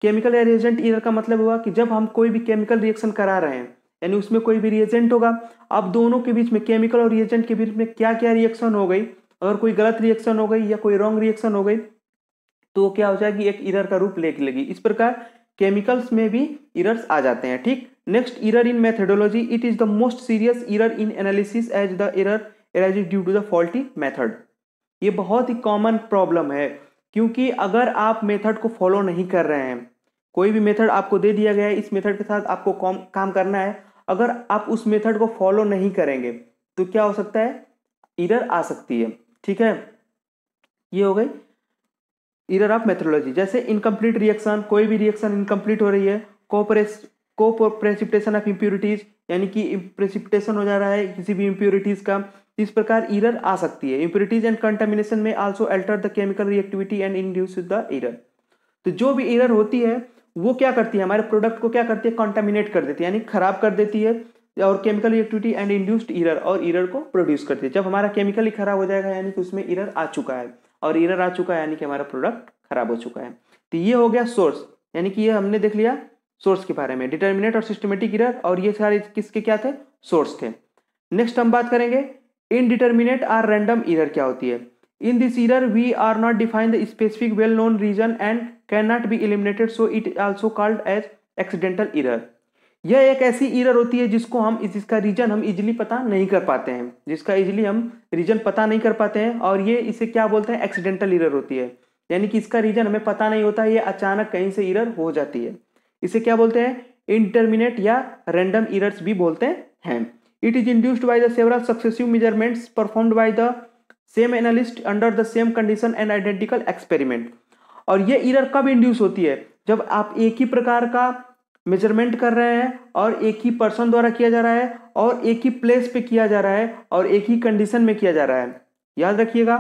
chemical reagent error का मतलब हुआ कि जब हम कोई भी केमिकल रिएक्शन करा रहे हैं यानी उसमें कोई भी रिएजेंट होगा अब दोनों के बीच में केमिकल और रिएजेंट के बीच में क्या क्या रिएक्शन हो गई अगर कोई गलत रिएक्शन हो गई या कोई रॉन्ग रिएक्शन हो गई तो क्या हो जाएगी एक इरर का रूप लेके लेगी इस प्रकार केमिकल्स में भी इरर्स आ जाते हैं ठीक next error in methodology it is the most serious error in analysis as the error arise due to the faulty method ये बहुत ही कॉमन प्रॉब्लम है क्योंकि अगर आप मेथड को फॉलो नहीं कर रहे हैं कोई भी मेथड आपको दे दिया गया है इस मेथड के साथ आपको काम करना है अगर आप उस मेथड को फॉलो नहीं करेंगे तो क्या हो सकता है इरर आ सकती है ठीक है ये हो गई इरर ऑफ मेथोलॉजी जैसे इनकम्प्लीट रिएक्शन कोई भी रिएक्शन इनकम्प्लीट हो रही है कोपरेस को प्रेसिपिटेशन ऑफ इम्प्योरिटीज यानी कि प्रेसिपिटेशन हो जा रहा है किसी भी इम्प्योरिटीज का इस प्रकार इरर आ सकती है impurities and contamination may also alter the chemical reactivity and induce the error तो जो भी इरर होती है वो क्या करती है हमारे प्रोडक्ट को क्या करती है कॉन्टामिनेट कर देती है यानी खराब कर देती है और chemical reactivity and induced error और इरर को प्रोड्यूस करती है जब हमारा केमिकल ही खराब हो जाएगा यानी कि उसमें इरर आ चुका है और इरर आ चुका है यानी कि हमारा प्रोडक्ट खराब हो चुका है तो ये हो गया सोर्स यानी कि ये हमने देख लिया सोर्स के बारे में डिटर्मिनेट और सिस्टमेटिक इरर और ये सारे किसके क्या थे सोर्स थे नेक्स्ट हम बात करेंगे इनडिटर्मिनेट आर रैंडम ईरर क्या होती है in this error we are not define the specific well known reason and can not be eliminated so it also called as accidental error यह एक ऐसी ईरर होती है जिसको हम जिसका रीजन हम इजिली पता नहीं कर पाते हैं जिसका इजिली हम रीजन पता नहीं कर पाते हैं और ये इसे क्या बोलते हैं एक्सीडेंटल ईरर होती है यानी कि इसका रीजन हमें पता नहीं होता है ये अचानक कहीं से इरर हो जाती है इसे क्या बोलते हैं इंटरमिनेट या रैंडम इरर्स भी बोलते हैं It is induced by the several successive measurements performed by the same analyst under the same condition and identical experiment. और ये इरर कब इंड्यूस होती है जब आप एक ही प्रकार का मेजरमेंट कर रहे हैं और एक ही पर्सन द्वारा किया जा रहा है और एक ही प्लेस पे किया जा रहा है और एक ही कंडीशन में किया जा रहा है याद रखिएगा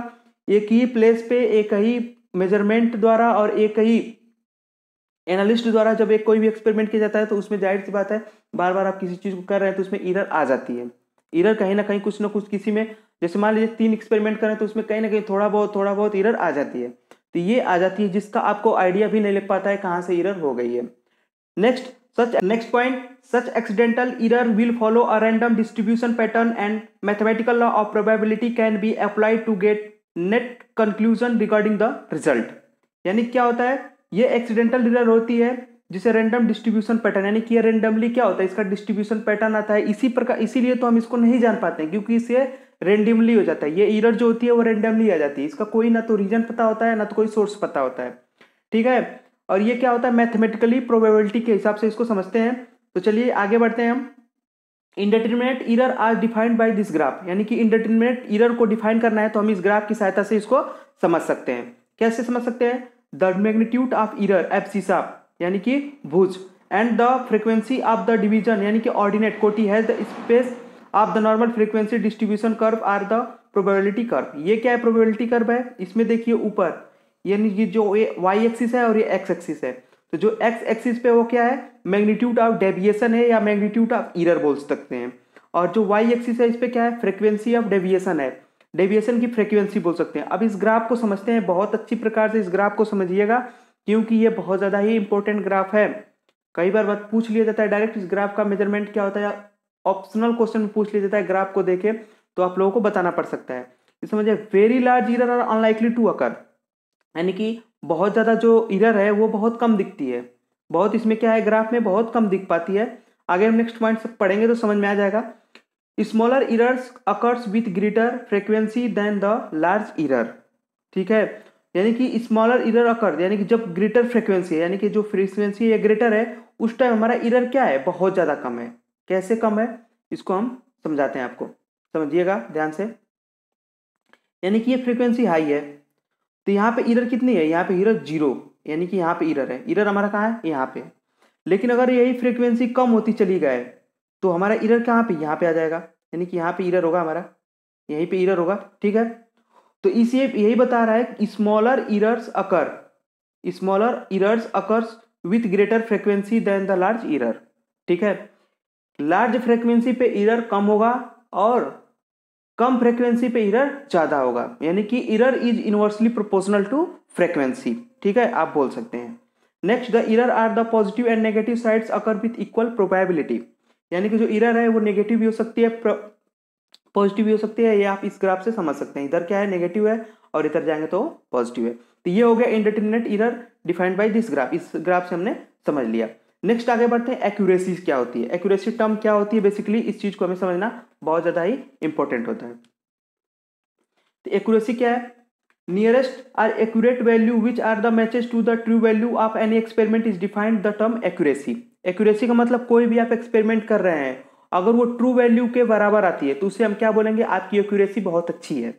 एक ही प्लेस पे एक ही मेजरमेंट द्वारा और एक ही एनालिस्ट द्वारा जब एक कोई भी एक्सपेरिमेंट किया जाता है तो उसमें जाहिर सी बात है बार बार आप किसी चीज़ को कर रहे हैं तो उसमें इरर आ जाती है इरर कहीं ना कहीं कुछ ना कुछ किसी में जैसे मान लीजिए तीन एक्सपेरिमेंट करें तो उसमें कहीं ना कहीं थोड़ा बहुत थोड़ा बहुत इरर आ जाती है तो ये आ जाती है जिसका आपको आइडिया भी नहीं लग पाता है कहाँ से इरर हो गई है next such next point such accidental error will follow a random distribution pattern and mathematical law of probability can be applied to get net conclusion regarding the result यानी क्या होता है ये एक्सीडेंटल डिलर होती है जिसे रैंडम डिस्ट्रीब्यूशन पैटर्न यानी कि रेंडमली क्या होता है इसका डिस्ट्रीब्यूशन पैटर्न आता है इसी प्रकार इसीलिए तो हम इसको नहीं जान पाते हैं क्योंकि इसे रेंडमली हो जाता है ये इरर जो होती है वो रेंडमली आ जाती है इसका कोई ना तो रीजन पता होता है ना तो कोई सोर्स पता होता है ठीक है और ये क्या होता है मैथमेटिकली प्रोबेबिलिटी के हिसाब से इसको समझते हैं तो चलिए आगे बढ़ते हैं हम indeterminate error are defined by this graph यानी कि इंडटर्मिनेट इरर को डिफाइन करना है तो हम इस ग्राफ की सहायता से इसको समझ सकते हैं कैसे समझ सकते हैं the magnitude of error abscissa यानी कि भुज and the frequency of the division यानी कि ऑर्डिनेट कोटी has the space of the normal frequency distribution curve or the probability curve ये क्या है प्रोबेबिलिटी कर्व है इसमें देखिए ऊपर यानी कि जो ये वाई एक्सिस है और ये एक्स एक्सिस है तो जो एक्स एक्सिस पे वो क्या है मैग्नीट्यूड ऑफ डेविएशन है या मैग्नीट्यूड ऑफ इरर बोल सकते हैं और जो वाई एक्सिस है इस पर क्या है फ्रिक्वेंसी ऑफ डेविएशन है डेविएशन की फ्रीक्वेंसी बोल सकते हैं अब इस ग्राफ को समझते हैं बहुत अच्छी प्रकार से इस ग्राफ को समझिएगा क्योंकि ये बहुत ज़्यादा ही इंपॉर्टेंट ग्राफ है कई बार बात पूछ लिया जाता है डायरेक्ट इस ग्राफ का मेजरमेंट क्या होता है ऑप्शनल क्वेश्चन में पूछ लिया जाता है ग्राफ को देखे तो आप लोगों को बताना पड़ सकता है इस समझिए very large error are unlikely to occur यानी कि बहुत ज़्यादा जो इरर है वो बहुत कम दिखती है बहुत इसमें क्या है ग्राफ में बहुत कम दिख पाती है आगे हम नेक्स्ट पॉइंट पढ़ेंगे तो समझ में आ जाएगा smaller errors occurs with greater frequency than the large error ठीक है यानी कि स्मॉलर इरर अकर यानी कि जब ग्रेटर फ्रिक्वेंसी है यानी कि जो फ्रिक्वेंसी है ग्रेटर है उस टाइम हमारा इरर क्या है बहुत ज़्यादा कम है कैसे कम है इसको हम समझाते हैं आपको समझिएगा ध्यान से यानी कि ये फ्रिक्वेंसी हाई है तो यहाँ पे इरर कितनी है यहाँ पे इरर जीरो यानी कि यहाँ पे इरर है इरर हमारा कहाँ है यहाँ पे लेकिन अगर यही फ्रिक्वेंसी कम होती चली गए तो हमारा इरर कहाँ पे यहाँ पे आ जाएगा यानी कि यहाँ पे इरर होगा हमारा यहीं पे इरर होगा ठीक है तो इसे यही बता रहा है smaller errors occur smaller errors occurs with greater frequency than the large error ठीक है लार्ज फ्रिक्वेंसी पे इरर कम होगा और कम फ्रिक्वेंसी पे इरर ज़्यादा होगा यानी कि error is inversely proportional to frequency ठीक है आप बोल सकते हैं next the error are the positive and negative sides occur with equal probability यानी कि जो इरर है वो नेगेटिव भी हो सकती है पॉजिटिव भी हो सकती है ये आप इस ग्राफ से समझ सकते हैं इधर क्या है नेगेटिव है और इधर जाएंगे तो पॉजिटिव है तो ये हो गया indeterminate error defined by this graph इस ग्राफ से हमने समझ लिया नेक्स्ट आगे बढ़ते हैं एक्यूरेसी क्या होती है एक्यूरेसी टर्म क्या होती है बेसिकली इस चीज को हमें समझना बहुत ज्यादा ही इंपॉर्टेंट होता है तो एक्यूरेसी क्या है nearest or accurate value which are the matches to the true value of any experiment is defined the term accuracy accuracy का मतलब कोई भी आप एक्सपेरिमेंट कर रहे हैं अगर वो ट्रू वैल्यू के बराबर आती है तो उसे हम क्या बोलेंगे आपकी एक्यूरेसी बहुत अच्छी है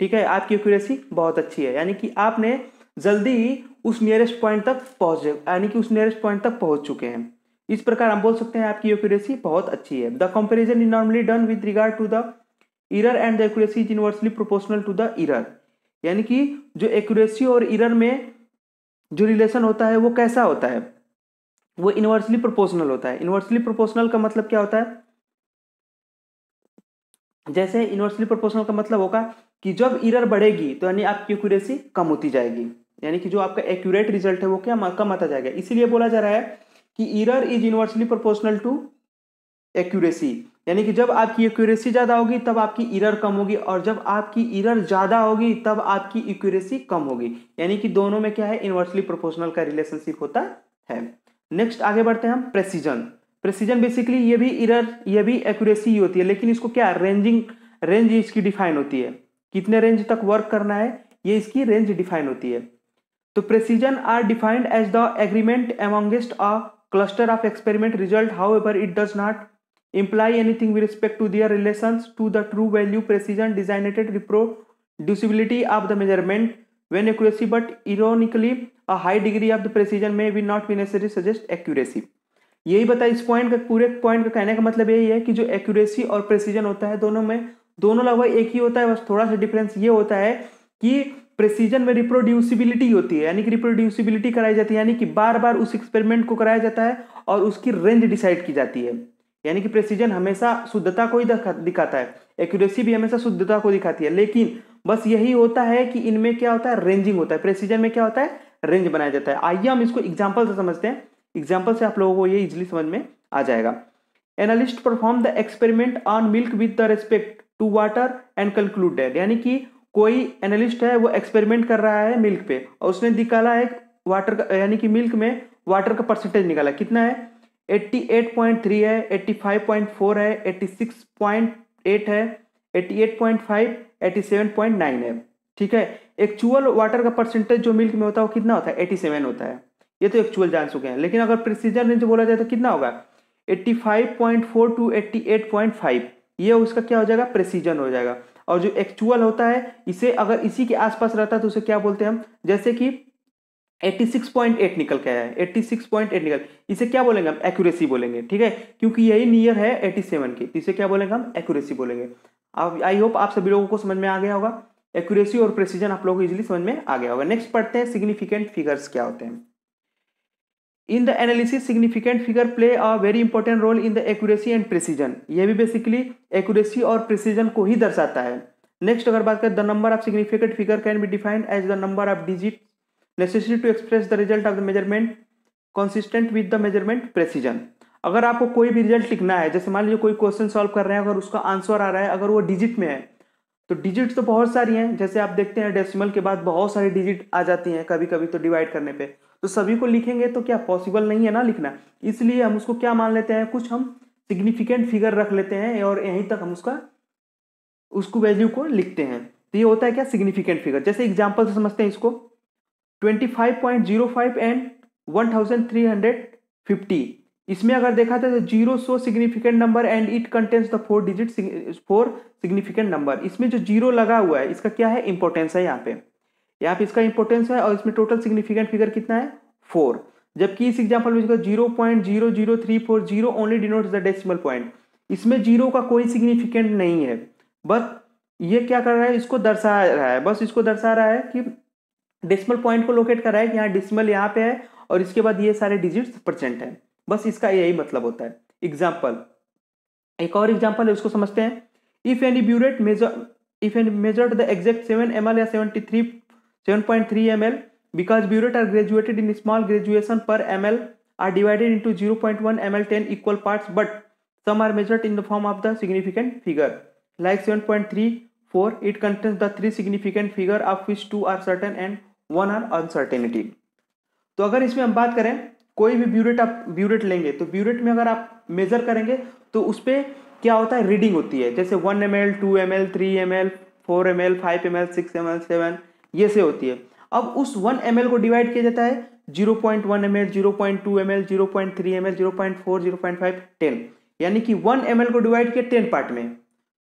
ठीक है आपकी एक्यूरेसी बहुत अच्छी है यानी कि आपने जल्दी ही उस नियरेस्ट पॉइंट तक पहुंच यानी कि उस नियरेस्ट पॉइंट तक पहुंच चुके हैं इस प्रकार हम बोल सकते हैं आपकी एक्यूरेसी बहुत अच्छी है the comparison is normally done with regard to the error and the accuracy is inversely proportional to the error यानी कि जो एक्यूरेसी और इरर में जो रिलेशन होता है वो कैसा होता है वो इन्वर्सली प्रोपोर्शनल होता है इन्वर्सली प्रोपोर्शनल का मतलब क्या होता है जैसे इन्वर्सली प्रोपोर्शनल का मतलब होगा कि जब इरर बढ़ेगी तो यानी आपकी एक्यूरेसी कम होती जाएगी यानी कि जो आपका एक्यूरेट रिजल्ट है वो क्या कम आता जाएगा इसीलिए बोला जा रहा है कि error is inversely proportional to accuracy यानी कि जब आपकी एक्यूरेसी ज़्यादा होगी तब आपकी इरर कम होगी और जब आपकी इरर ज़्यादा होगी तब आपकी एक्यूरेसी कम होगी यानी कि दोनों में क्या है इन्वर्सली प्रोपोर्शनल का रिलेशनशिप होता है नेक्स्ट आगे बढ़ते हैं हम प्रेसिजन प्रेसिजन बेसिकली ये भी इरर ये भी एक्यूरेसी ही होती है लेकिन इसको क्या रेंजिंग रेंज इसकी डिफाइन होती है कितने रेंज तक वर्क करना है ये इसकी रेंज डिफाइन होती है तो precision are defined as the agreement amongst a cluster of experiment result however it does not imply anything with respect to their relations to the true value precision designated reproducibility of the measurement when accuracy but ironically a high degree of the precision may be not be necessary suggest accuracy यही बता इस पॉइंट का पूरे पॉइंट का कहने का मतलब यही है कि जो एक्यूरेसी और प्रेसिजन होता है दोनों में दोनों लगभग एक ही होता है बस थोड़ा सा डिफरेंस ये होता है कि प्रेसिजन में रिप्रोड्यूसिबिलिटी होती है यानी कि रिप्रोड्यूसिबिलिटी कराई जाती है यानी कि बार बार उस एक्सपेरिमेंट को कराया जाता है और उसकी रेंज डिसाइड की जाती है यानी कि प्रेसिजन हमेशा शुद्धता को ही दिखाता है एक्यूरेसी भी हमेशा शुद्धता को दिखाती है लेकिन बस यही होता है कि इनमें क्या होता है रेंजिंग होता है प्रेसिजन में क्या होता है रेंज बनाया जाता है आइए हम इसको एग्जाम्पल से समझते हैं एग्जाम्पल से आप लोगों को ये इजिली समझ में आ जाएगा analyst perform the experiment on milk with the respect to water and concluded यानी कि कोई एनालिस्ट है वो एक्सपेरिमेंट कर रहा है मिल्क पे और उसने निकाला है वाटर का यानी कि मिल्क में वाटर का परसेंटेज निकाला कितना है 88.3 है 85.4 है 86.8 है 88.5 87.9 है ठीक है एक्चुअल वाटर का परसेंटेज जो मिल्क में होता है वो कितना होता है 87 होता है ये तो एक्चुअल जान चुके हैं लेकिन अगर प्रिसीजन रेंज बोला जाए तो कितना होगा 85.4 टू 88.5 ये उसका क्या हो जाएगा प्रिसीजन हो जाएगा और जो एक्चुअल होता है इसे अगर इसी के आसपास रहता है तो उसे क्या बोलते हैं हम जैसे कि 86.8 निकल के आया है 86.8 निकल इसे क्या बोलेंगे हम एक्यूरेसी बोलेंगे ठीक है क्योंकि यही नियर है 87 की तो इसे क्या बोलेंगे हम एक्यूरेसी बोलेंगे अब आई होप आप सभी लोगों को समझ में आ गया होगा एक्यूरेसी और प्रेसिजन आप लोगों को इजिली समझ में आ गया होगा नेक्स्ट पढ़ते हैं सिग्निफिकेंट फिगर्स क्या होते हैं in the analysis significant figure play a very important role in the accuracy and precision ये भी बेसिकली एक्यूरेसी और प्रिसीजन को ही दर्शाता है नेक्स्ट अगर बात करें the number of significant figure can be defined as the number of digit necessary to express the result of the measurement consistent with the measurement precision अगर आपको कोई भी रिजल्ट लिखना है जैसे मान लीजिए कोई क्वेश्चन सॉल्व कर रहे हैं अगर उसका आंसर आ रहा है अगर वो डिजिट में है तो डिजिट तो बहुत सारी हैं जैसे आप देखते हैं डेसिमल के बाद बहुत सारी डिजिट आ जाती हैं कभी कभी तो डिवाइड करने पे तो सभी को लिखेंगे तो क्या पॉसिबल नहीं है ना लिखना इसलिए हम उसको क्या मान लेते हैं कुछ हम सिग्निफिकेंट फिगर रख लेते हैं और यहीं तक हम उसका उसको वैल्यू को लिखते हैं तो ये होता है क्या सिग्निफिकेंट फिगर जैसे एग्जाम्पल से समझते हैं इसको twenty five point zero five and one thousand three hundred fifty इसमें अगर देखा था तो zero so significant number and it contains the four digit four significant number इसमें जो जीरो लगा हुआ है इसका क्या है इंपॉर्टेंस है यहाँ पे यहाँ पे इसका इंपॉर्टेंस है और इसमें टोटल सिग्निफिकेंट फिगर कितना है फोर जबकि इस एग्जाम्पल में zero point zero zero three four zero only denote the decimal point इसमें जीरो का कोई सिग्निफिकेंट नहीं है बस ये क्या कर रहा है इसको दर्शा रहा है बस इसको दर्शा रहा है कि डेसिमल पॉइंट को लोकेट कर रहा है कि यहाँ डेसिमल यहाँ पे है और इसके बाद ये सारे डिजिट्स प्रेजेंट हैं बस इसका यही मतलब होता है एग्जाम्पल एक और एग्जाम्पल है उसको समझते हैं if any burette measure if any measured the exact seven M L या seventy three seven point three M L because burette are graduated in small graduation per M L are divided into zero point one M L ten equal part but some are measured in the form of the significant figure like seven point three four it contains the three significant figure of which to are certain and one are uncertainty तो अगर इसमें हम बात करें कोई भी ब्यूरेट आप ब्यूरेट लेंगे तो ब्यूरेट में अगर आप मेजर करेंगे तो उस पर क्या होता है रीडिंग होती है जैसे one M L two M L three M L four M L five M L six M L seven ये से होती है अब उस वन एम एल को डिवाइड किया जाता है zero point one M L zero point two M L zero point three M L zero point four zero point five ten यानी कि वन एम एल को डिवाइड किया टेन पार्ट में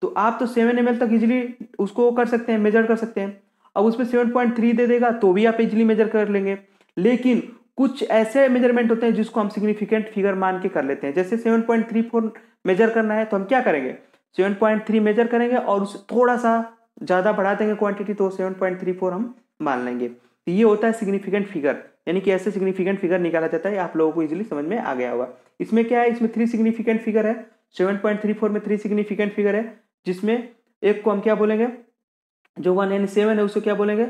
तो आप तो सेवन एम एल तक इजिली उसको कर सकते हैं मेजर कर सकते हैं अब उसमें सेवन पॉइंट थ्री दे देगा तो भी आप इजिली मेजर कर लेंगे लेकिन कुछ ऐसे मेजरमेंट होते हैं जिसको हम सिग्निफिकेंट फिगर मान के कर लेते हैं जैसे 7.34 मेजर करना है तो हम क्या करेंगे 7.3 मेजर करेंगे और उसे थोड़ा सा ज़्यादा बढ़ा देंगे क्वांटिटी तो 7.34 हम मान लेंगे तो ये होता है सिग्निफिकेंट फिगर यानी कि ऐसे सिग्निफिकेंट फिगर निकाला जाता है आप लोगों को इजिली समझ में आ गया होगा इसमें क्या है इसमें थ्री सिग्निफिकेंट फिगर है फोर में थ्री सिग्निफिकेंट फिगर है जिसमें एक को हम क्या बोलेंगे जो वन एन सेवन है उसको क्या बोलेंगे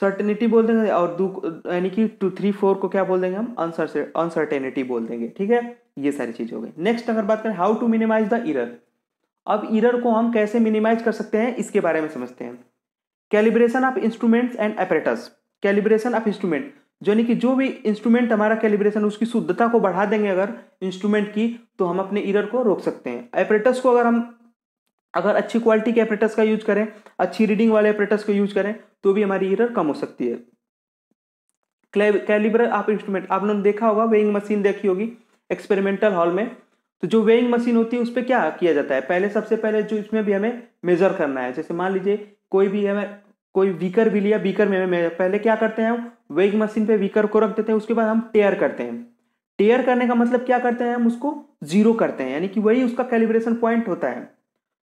सर्टेनिटी बोल देंगे और दो यानी कि टू थ्री फोर को क्या बोल देंगे हम अनसर्टेनिटी बोल देंगे ठीक है ये सारी चीज हो गई नेक्स्ट अगर बात करें how to minimize the error अब इरर को हम कैसे मिनिमाइज कर सकते हैं इसके बारे में समझते हैं calibration of instruments and apparatus calibration of instrument यानी कि जो भी इंस्ट्रूमेंट हमारा कैलिब्रेशन उसकी शुद्धता को बढ़ा देंगे अगर इंस्ट्रूमेंट की तो हम अपने इरर को रोक सकते हैं एपरेटस को अगर हम अगर अच्छी क्वालिटी के अपरेटर्स का यूज करें अच्छी रीडिंग वाले अपरेटस का यूज करें तो भी हमारी एरर कम हो सकती है कैलिबर आप इंस्ट्रूमेंट आप लोगों ने देखा होगा वेइंग मशीन देखी होगी एक्सपेरिमेंटल हॉल में तो जो वेइंग मशीन होती है उस पर क्या किया जाता है पहले सबसे पहले जो इसमें भी हमें मेजर करना है जैसे मान लीजिए कोई भी हमें कोई वीकर भी लिया वीकर में हमें पहले क्या करते हैं हम वेइंग मशीन पे वीकर को रख देते हैं उसके बाद हम टेयर करते हैं टेयर करने का मतलब क्या करते हैं हम उसको जीरो करते हैं यानी कि वही उसका कैलिब्रेशन पॉइंट होता है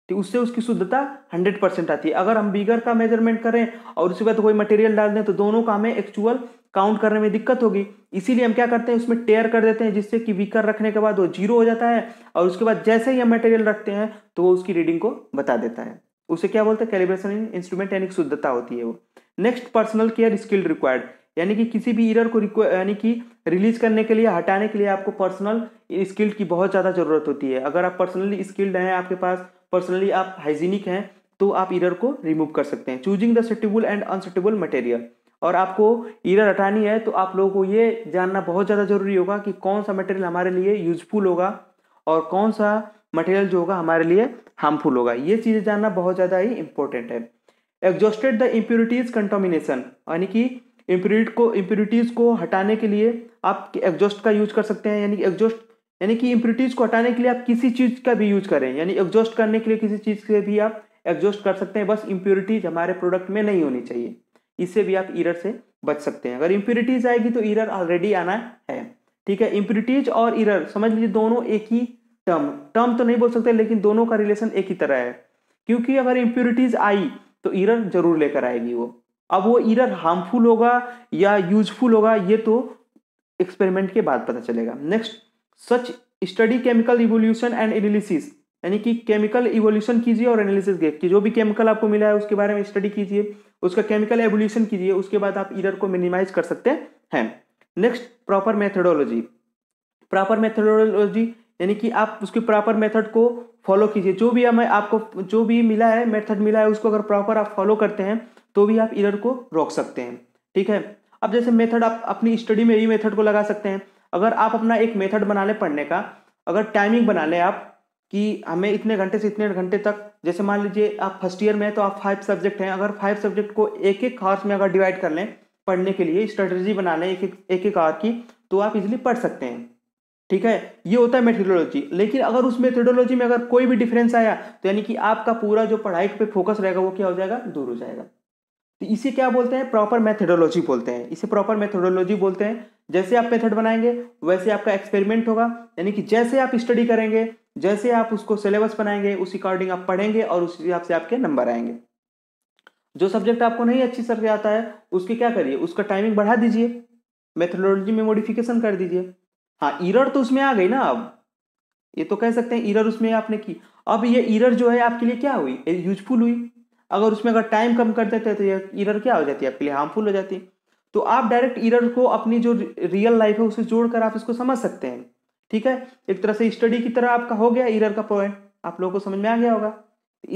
तो उससे उसकी शुद्धता 100 परसेंट आती है अगर हम बीगर का मेजरमेंट करें और उसके बाद कोई मटेरियल डाल दें तो दोनों का हमें एक्चुअल काउंट करने में दिक्कत होगी इसीलिए हम क्या करते हैं उसमें टेयर कर देते हैं जिससे कि वीकर रखने के बाद वो जीरो हो जाता है और उसके बाद जैसे ही हम मटेरियल रखते हैं तो वो उसकी रीडिंग को बता देता है उसे क्या बोलते हैं कैलिब्रेशन इंस्ट्रूमेंट यानी शुद्धता होती है वो next personal care skill required यानी कि किसी भी ईरर को यानी कि रिलीज करने के लिए हटाने के लिए आपको पर्सनल स्किल्ड की बहुत ज़्यादा ज़रूरत होती है अगर आप पर्सनली स्किल्ड हैं आपके पास पर्सनली आप हाइजीनिक हैं तो आप ईरर को रिमूव कर सकते हैं choosing the suitable and unsuitable material और आपको ईरर हटानी है तो आप लोगों को ये जानना बहुत ज़्यादा ज़रूरी होगा कि कौन सा मटेरियल हमारे लिए यूजफुल होगा और कौन सा मटेरियल जो होगा हमारे लिए हार्मफुल होगा ये चीज़ें जानना बहुत ज़्यादा ही इंपॉर्टेंट है एग्जॉस्टेड द इम्प्योरिटीज़ कंटोमिनेशन यानी कि इम्प्योरिट को इम्प्योरिटीज़ को हटाने के लिए आप एग्जॉस्ट का यूज कर सकते हैं यानी कि एग्जॉस्ट यानी कि इम्प्यूरिटीज को हटाने के लिए आप किसी चीज़ का भी यूज करें यानी एग्जॉस्ट करने के लिए किसी चीज़ से भी आप एग्जॉस्ट कर सकते हैं बस इम्प्योरिटीज हमारे प्रोडक्ट में नहीं होनी चाहिए इससे भी आप ईरर से बच सकते हैं अगर इम्प्योरिटीज आएगी तो ईरर ऑलरेडी आना है ठीक है इम्प्योरिटीज और ईरर समझ लीजिए दोनों एक ही टर्म टर्म तो नहीं बोल सकते लेकिन दोनों का रिलेशन एक ही तरह है क्योंकि अगर इम्प्योरिटीज आई तो ईरर जरूर लेकर आएगी वो अब वो ईरर हार्मफुल होगा या यूजफुल होगा ये तो एक्सपेरिमेंट के बाद पता चलेगा next such study chemical evolution and analysis यानी कि केमिकल इवोल्यूशन कीजिए और एनालिसिस कि जो भी केमिकल आपको मिला है उसके बारे में स्टडी कीजिए उसका केमिकल एवोल्यूशन कीजिए उसके बाद आप इधर को मिनिमाइज कर सकते हैं next proper methodology proper methodology यानी कि आप उसके प्रॉपर मेथड को फॉलो कीजिए जो भी हमें आपको जो भी मिला है मेथड मिला है उसको अगर प्रॉपर आप फॉलो करते हैं तो भी आप इधर को रोक सकते हैं ठीक है अब जैसे मेथड आप अपनी स्टडी में भी मेथड को लगा सकते हैं अगर आप अपना एक मेथड बना लें पढ़ने का अगर टाइमिंग बना लें आप कि हमें इतने घंटे से इतने घंटे तक जैसे मान लीजिए आप फर्स्ट ईयर में हैं तो आप फाइव सब्जेक्ट हैं अगर फाइव सब्जेक्ट को एक एक आवर्स में अगर डिवाइड कर लें पढ़ने के लिए स्ट्रेटजी बना लें एक एक एक आवर की तो आप इजिली पढ़ सकते हैं ठीक है ये होता है मेथडोलॉजी लेकिन अगर उस मेथडोलॉजी में अगर कोई भी डिफरेंस आया तो यानी कि आपका पूरा जो पढ़ाई पे फोकस रहेगा वो क्या हो जाएगा दूर हो जाएगा तो इसे क्या बोलते हैं प्रॉपर मेथडोलॉजी बोलते हैं इसे प्रॉपर मेथडोलॉजी बोलते हैं जैसे आप मेथड बनाएंगे वैसे आपका एक्सपेरिमेंट होगा यानी कि जैसे आप स्टडी करेंगे जैसे आप उसको सिलेबस बनाएंगे उस अकॉर्डिंग आप पढ़ेंगे और उस हिसाब से आपके नंबर आएंगे जो सब्जेक्ट आपको नहीं अच्छी सर आता है उसके क्या करिए उसका टाइमिंग बढ़ा दीजिए मेथडोलॉजी में मॉडिफिकेशन कर दीजिए हाँ ईरर तो उसमें आ गई ना अब ये तो कह सकते हैं ईरर उसमें आपने की अब ये ईरर जो है आपके लिए क्या हुई यूजफुल हुई अगर उसमें अगर टाइम कम कर देते हैं तो ये इरर क्या हो जाती है आपके लिए हार्मफुल हो जाती है तो आप डायरेक्ट इरर को अपनी जो रियल लाइफ है उसे जोड़कर आप इसको समझ सकते हैं ठीक है एक तरह से स्टडी की तरह आपका हो गया इरर का पॉइंट आप लोगों को समझ में आ गया होगा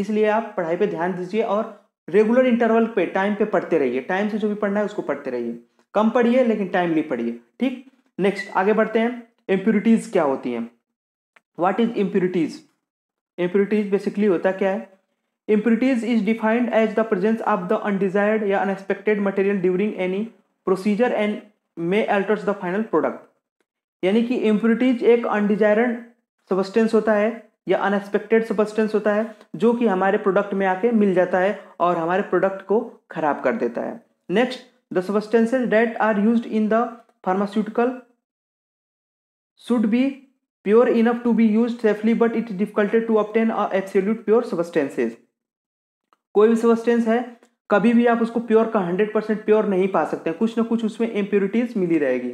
इसलिए आप पढ़ाई पर ध्यान दीजिए और रेगुलर इंटरवल पे टाइम पे पढ़ते रहिए टाइम से जो भी पढ़ना है उसको पढ़ते रहिए कम पढ़िए लेकिन टाइमली पढ़िए ठीक नेक्स्ट आगे बढ़ते हैं इम्प्यूरिटीज़ क्या होती हैं what is impurities impurities basically होता क्या है impurities is defined as the presence of the undesired या unexpected material during any procedure and may alters the final product यानी कि इम्प्यूरिटीज एक अनडिजायर्ड सबस्टेंस होता है या अनएक्सपेक्टेड सबस्टेंस होता है जो कि हमारे प्रोडक्ट में आके मिल जाता है और हमारे प्रोडक्ट को खराब कर देता है next the substances that are use in the pharmaceutical should be pure enough to be use safely but it difficulted to obtain absolute pure substances कोई भी सबस्टेंस है कभी भी आप उसको प्योर का हंड्रेड परसेंट प्योर नहीं पा सकते कुछ ना कुछ उसमें इम्प्योरिटीज मिली रहेगी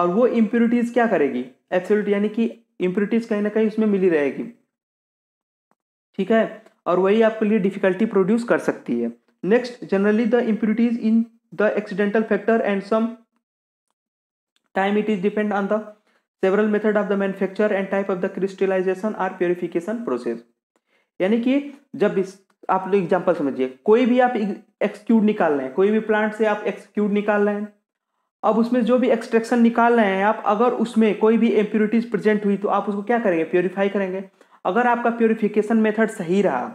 और वो इम्प्योरिटीज क्या करेगी एब्सोल्यूट यानी कि इम्प्योरिटीज कहीं ना कहीं उसमें मिली रहेगी ठीक है और वही आपके लिए डिफिकल्टी प्रोड्यूस कर सकती है next generally the impurities in the accidental factor and some time it is depend on the several method of the manufacture and type of the crystallization or purification process यानी कि जब इस आप लोग एग्जाम्पल समझिए कोई भी आप एक्सक्यूड निकाल रहे हैं कोई भी प्लांट से आप एक्सक्यूड निकाल रहे हैं अब उसमें जो भी एक्सट्रैक्शन निकाल रहे हैं आप अगर उसमें कोई भी इम्प्योरिटीज प्रेजेंट हुई तो आप उसको क्या करेंगे प्योरीफाई करेंगे अगर आपका प्योरिफिकेशन मेथड सही रहा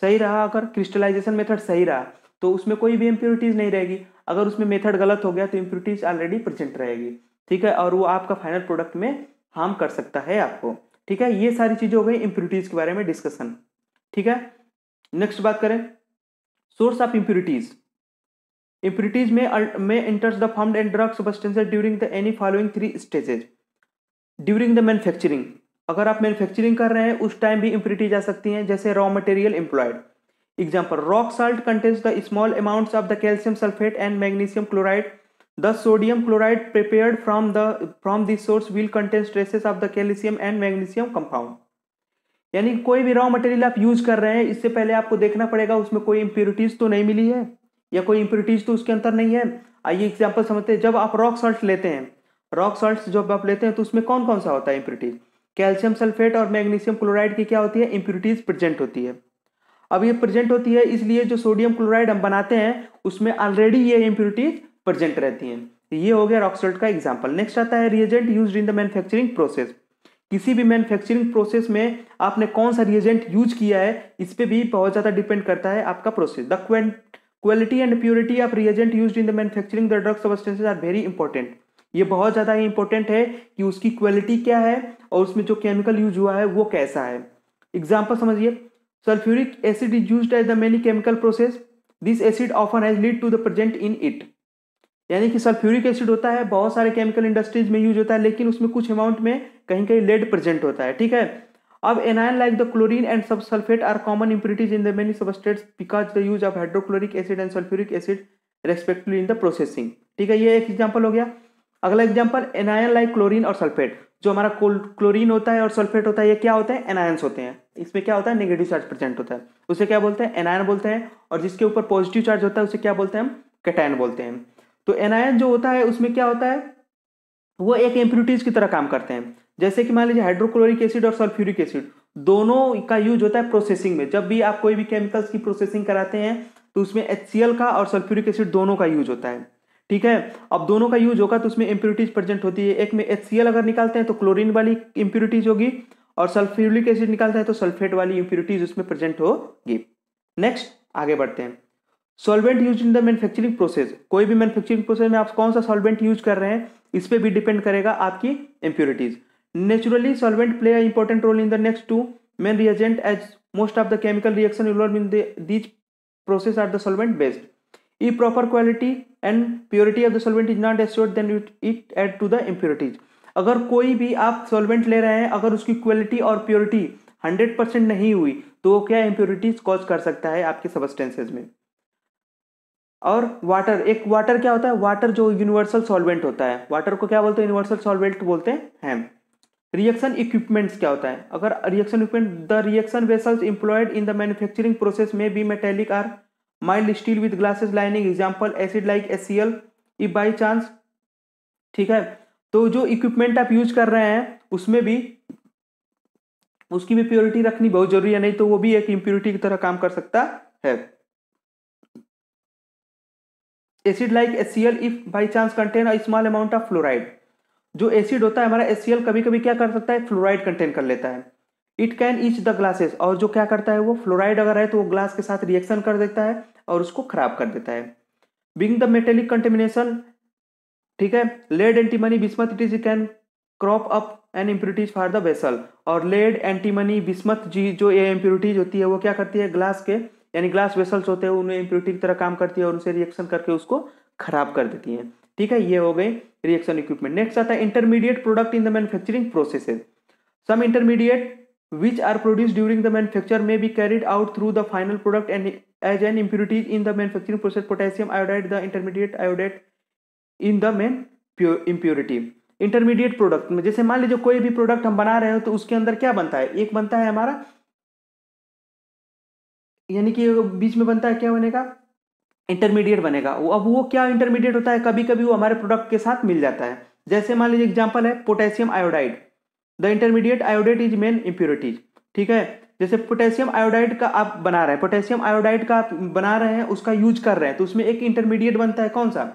सही रहा अगर क्रिस्टलाइजेशन मेथड सही रहा तो उसमें कोई भी इम्प्योरिटीज नहीं रहेगी अगर उसमें मेथड गलत हो गया तो इम्प्योरिटीज ऑलरेडी प्रेजेंट रहेगी ठीक है और वो आपका फाइनल प्रोडक्ट में हार्म कर सकता है आपको ठीक है ये सारी चीज़ें हो गई इम्प्योरिटीज के बारे में डिस्कशन ठीक है नेक्स्ट बात करें सोर्स ऑफ इम्प्यूरिटीज इंप्यूरिटीज में में enters the formed and drug substances during the any following three stages during the manufacturing अगर आप मैन्युफैक्चरिंग कर रहे हैं उस टाइम भी इंप्यूरिटीज आ सकती हैं जैसे raw material employed example rock salt contains the small amounts of the calcium sulphate and magnesium chloride the sodium chloride prepare from the from this source will contains traces of the calcium and magnesium compound यानी कोई भी रॉ मटेरियल आप यूज कर रहे हैं इससे पहले आपको देखना पड़ेगा उसमें कोई इम्प्योरिटीज तो नहीं मिली है या कोई इम्प्योरिटीज तो उसके अंतर नहीं है आइए एग्जाम्पल समझते हैं जब आप रॉक सॉल्ट लेते हैं रॉक सॉल्ट जब आप लेते हैं तो उसमें कौन कौन सा होता है इम्प्योरिटीज कैल्शियम सल्फेट और मैग्नीशियम क्लोराइड की क्या होती है इम्प्योरिटीज प्रेजेंट होती है अब ये प्रेजेंट होती है इसलिए जो सोडियम क्लोराइड हम बनाते हैं उसमें ऑलरेडी ये इम्प्योरिटीज प्रेजेंट रहती हैं तो ये हो गया रॉक सॉल्ट का एग्जाम्पल नेक्स्ट आता है reagent use in the manufacturing process किसी भी मैन्युफैक्चरिंग प्रोसेस में आपने कौन सा रिएजेंट यूज किया है इस पर भी बहुत ज़्यादा डिपेंड करता है आपका process the quality and purity of reagent use in the manufacturing the drug substances are very important ये बहुत ज़्यादा इंपॉर्टेंट है कि उसकी क्वालिटी क्या है और उसमें जो केमिकल यूज हुआ है वो कैसा है एग्जाम्पल समझिए sulphuric acid is use as the many chemical process this acid often has lead to the present in it यानी कि सल्फ्यूरिक एसिड होता है बहुत सारे केमिकल इंडस्ट्रीज में यूज होता है लेकिन उसमें कुछ अमाउंट में कहीं कहीं लेड प्रेजेंट होता है ठीक है अब anion like the chlorine and सब sulphate are common impurities in the many substrates because the use of hydrochloric acid and sulphuric acid respectively in the processing ठीक है ये एक एग्जाम्पल हो गया अगला एग्जाम्पल एनायन लाइक क्लोरीन और सल्फेट जो हमारा क्लोरीन होता है और सल्फेट होता है ये क्या होता है एनायंस होते हैं इसमें क्या होता है नेगेटिव चार्ज प्रेजेंट होता है उसे क्या बोलते हैं एनायन बोलते हैं और जिसके ऊपर पॉजिटिव चार्ज होता है उसे क्या बोलते हैं हम कैटायन बोलते हैं तो एनायन जो होता है उसमें क्या होता है वो एक इम्प्यूरिटीज की तरह काम करते हैं जैसे कि मान लीजिए हाइड्रोक्लोरिक एसिड और सल्फ्यूरिक एसिड दोनों का यूज होता है प्रोसेसिंग में जब भी आप कोई भी केमिकल्स की प्रोसेसिंग कराते हैं तो उसमें एच का और सल्फ्यूरिक एसिड दोनों का यूज होता है ठीक है अब दोनों का यूज होगा तो उसमें इम्प्यूरिटीज प्रेजेंट होती है एक में एच अगर निकालते हैं तो क्लोरीन वाली इम्प्यूरिटीज होगी और सल्फ्यूरिक एसिड निकालते हैं तो सल्फेट वाली इम्प्यूरिटीज उसमें प्रेजेंट होगी नेक्स्ट आगे बढ़ते हैं solvent use in the manufacturing process कोई भी मैन्युफैक्चरिंग प्रोसेस में आप कौन सा सॉल्वेंट यूज कर रहे हैं इस पर भी डिपेंड करेगा आपकी impurities naturally solvent play a important role in the next to main reagent as most of the chemical reaction involve in these process are the solvent based ई proper quality and purity of the solvent is not assured then it it add to the अगर कोई भी आप सॉल्वेंट ले रहे हैं अगर उसकी क्वालिटी और प्योरिटी हंड्रेड परसेंट नहीं हुई तो वो क्या इम्प्योरिटीज कॉज कर सकता है आपके सबस्टेंसेज में और वाटर एक वाटर क्या होता है वाटर जो यूनिवर्सल सॉल्वेंट होता है वाटर को क्या बोलते हैं यूनिवर्सल सॉल्वेंट बोलते हैं रिएक्शन इक्विपमेंट्स क्या होता है अगर reaction equipment the reaction vessels employed in the manufacturing process may be metallic or mild steel with glasses lining example acid like S C L if by chance ठीक है तो जो इक्विपमेंट आप यूज कर रहे हैं उसमें भी उसकी भी प्योरिटी रखनी बहुत जरूरी है नहीं तो वो भी एक इम्प्योरिटी की तरह काम कर सकता है acid like S C L if by chance contain a small amount of fluoride जो एसिड होता है हमारा एस सी एल कभी कभी क्या कर सकता है फ्लोराइड कंटेन कर लेता है it can etch the glasses और जो क्या करता है वो फ्लोराइड अगर है तो वो ग्लास के साथ रिएक्शन कर देता है और उसको खराब कर देता है बिंग द मेटेलिक कंटेमिनेशन ठीक है lead antimony bismuth it is can crop up and impurities for the vessel और लेड एंटीमनी बिस्मत जी जो ये इम्प्योरिटीज होती है वो क्या करती है ग्लास के यानी ग्लास वेसल्स होते हैं उनमें इम्प्यूरिटी की तरह काम करती है और उनसे रिएक्शन करके उसको खराब कर देती हैं ठीक है ये हो गई रिएक्शन इक्विपमेंट नेक्स्ट आता है intermediate product in the manufacturing process some intermediate which are produce during the manufacture may be carried out through the final product and as an impurity in the manufacturing process potassium iodide the intermediate iodide in the main impurity intermediate product में जैसे मान लीजिए कोई भी प्रोडक्ट हम बना रहे हो तो उसके अंदर क्या बनता है एक बनता है हमारा यानी कि बीच में बनता है क्या बनेगा इंटरमीडिएट बनेगा अब वो क्या इंटरमीडिएट होता है कभी कभी वो हमारे प्रोडक्ट के साथ मिल जाता है जैसे मान लीजिए एग्जाम्पल है potassium iodide the intermediate iodide is main impurities ठीक है जैसे पोटेशियम आयोडाइड का आप बना रहे हैं पोटेशियम आयोडाइड का आप बना रहे हैं उसका यूज कर रहे हैं तो उसमें एक इंटरमीडिएट बनता है कौन सा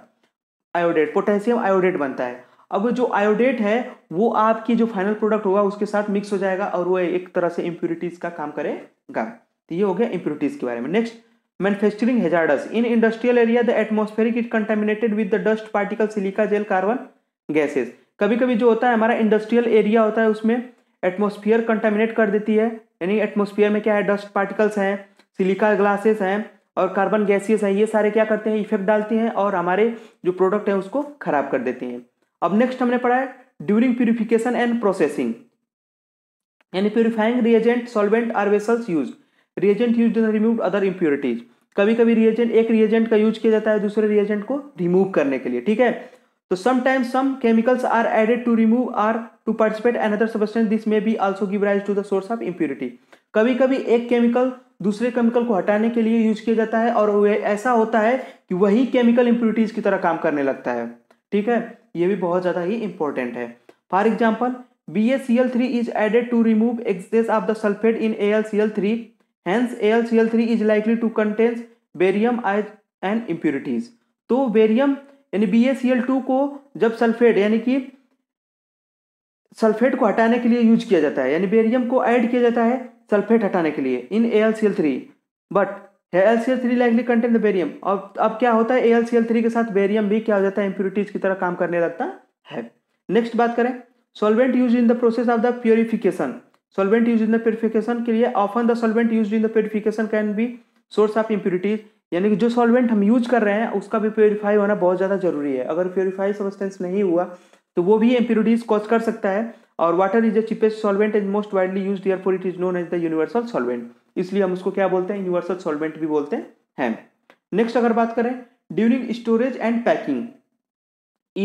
आयोडेट पोटेशियम आयोडेट बनता है अब जो आयोडेट है वो आपकी जो फाइनल प्रोडक्ट होगा उसके साथ मिक्स हो जाएगा और वो एक तरह से इम्प्योरिटीज का काम करेगा तो ये हो गया इंप्यूरिटीज के बारे में next manufacturing hazards in industrial area the atmospheric it contaminated with the dust particle silica gel carbon gases कभी कभी जो होता है हमारा इंडस्ट्रियल एरिया होता है उसमें एटमोस्फियर कंटेमिनेट कर देती है यानी एटमोस्फियर में क्या है डस्ट पार्टिकल्स हैं सिलिका ग्लासेस हैं और कार्बन गैसेस हैं ये सारे क्या करते हैं इफेक्ट डालते हैं और हमारे जो प्रोडक्ट हैं उसको खराब कर देते हैं अब नेक्स्ट हमने पढ़ा है ड्यूरिंग प्यूरिफिकेशन एंड प्रोसेसिंग यानी purifying reagent solvent or vessels use reagent use remove other impurities कभी कभी रिएजेंट एक रिएजेंट का यूज किया जाता है दूसरे रिएजेंट को रिमूव करने के लिए ठीक है तो sometimes some chemicals are added to remove or to participate other substance this may be also give rise to the source of impurity कभी कभी एक केमिकल दूसरे केमिकल को हटाने के लिए यूज किया जाता है और वह ऐसा होता है कि वही केमिकल इंप्योरिटीज की तरह काम करने लगता है ठीक है ये भी बहुत ज़्यादा ही इंपॉर्टेंट है for example B S C L three is added to remove excess of the sulphate in A L C L three hence AlCl3 is likely to contains barium ions and impurities तो बेरियम यानी बी BaCl2 को जब सल्फेट यानी कि सल्फेट को हटाने के लिए यूज किया जाता है यानी बेरियम को ऐड किया जाता है सल्फेट हटाने के लिए in A L L C three but L L C three likely contain the barium और अब क्या होता है A L L C three के साथ बेरियम भी क्या हो जाता है इम्प्योरिटीज की तरह काम करने लगता है नेक्स्ट बात करें solvent use in the process of the purification solvent use in the purification के लिए often the solvent use in the purification can be source of impurities यानी कि जो सॉल्वेंट हम यूज कर रहे हैं उसका भी प्योरीफाई होना बहुत ज़्यादा जरूरी है अगर प्योरीफाई सब्सटेंस नहीं हुआ तो वो भी इम्प्योरिटीज कॉज कर सकता है और water is the cheapest solvent and most widely use for it is known as the universal solvent इसलिए हम उसको क्या बोलते हैं यूनिवर्सल सॉल्वेंट भी बोलते हैं नेक्स्ट अगर बात करें during storage and packing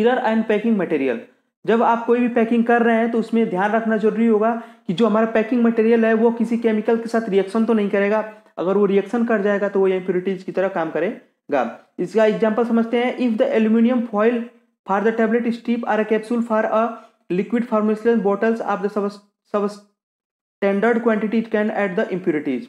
error and packing material जब आप कोई भी पैकिंग कर रहे हैं तो उसमें ध्यान रखना जरूरी होगा कि जो हमारा पैकिंग मटेरियल है वो किसी केमिकल के साथ रिएक्शन तो नहीं करेगा अगर वो रिएक्शन कर जाएगा तो वो इम्प्योरिटीज की तरह काम करेगा इसका एग्जाम्पल समझते हैं if the aluminium foil for the tablet strip or a capsule for a liquid formulation bottles of the substandard quantity can add the impurities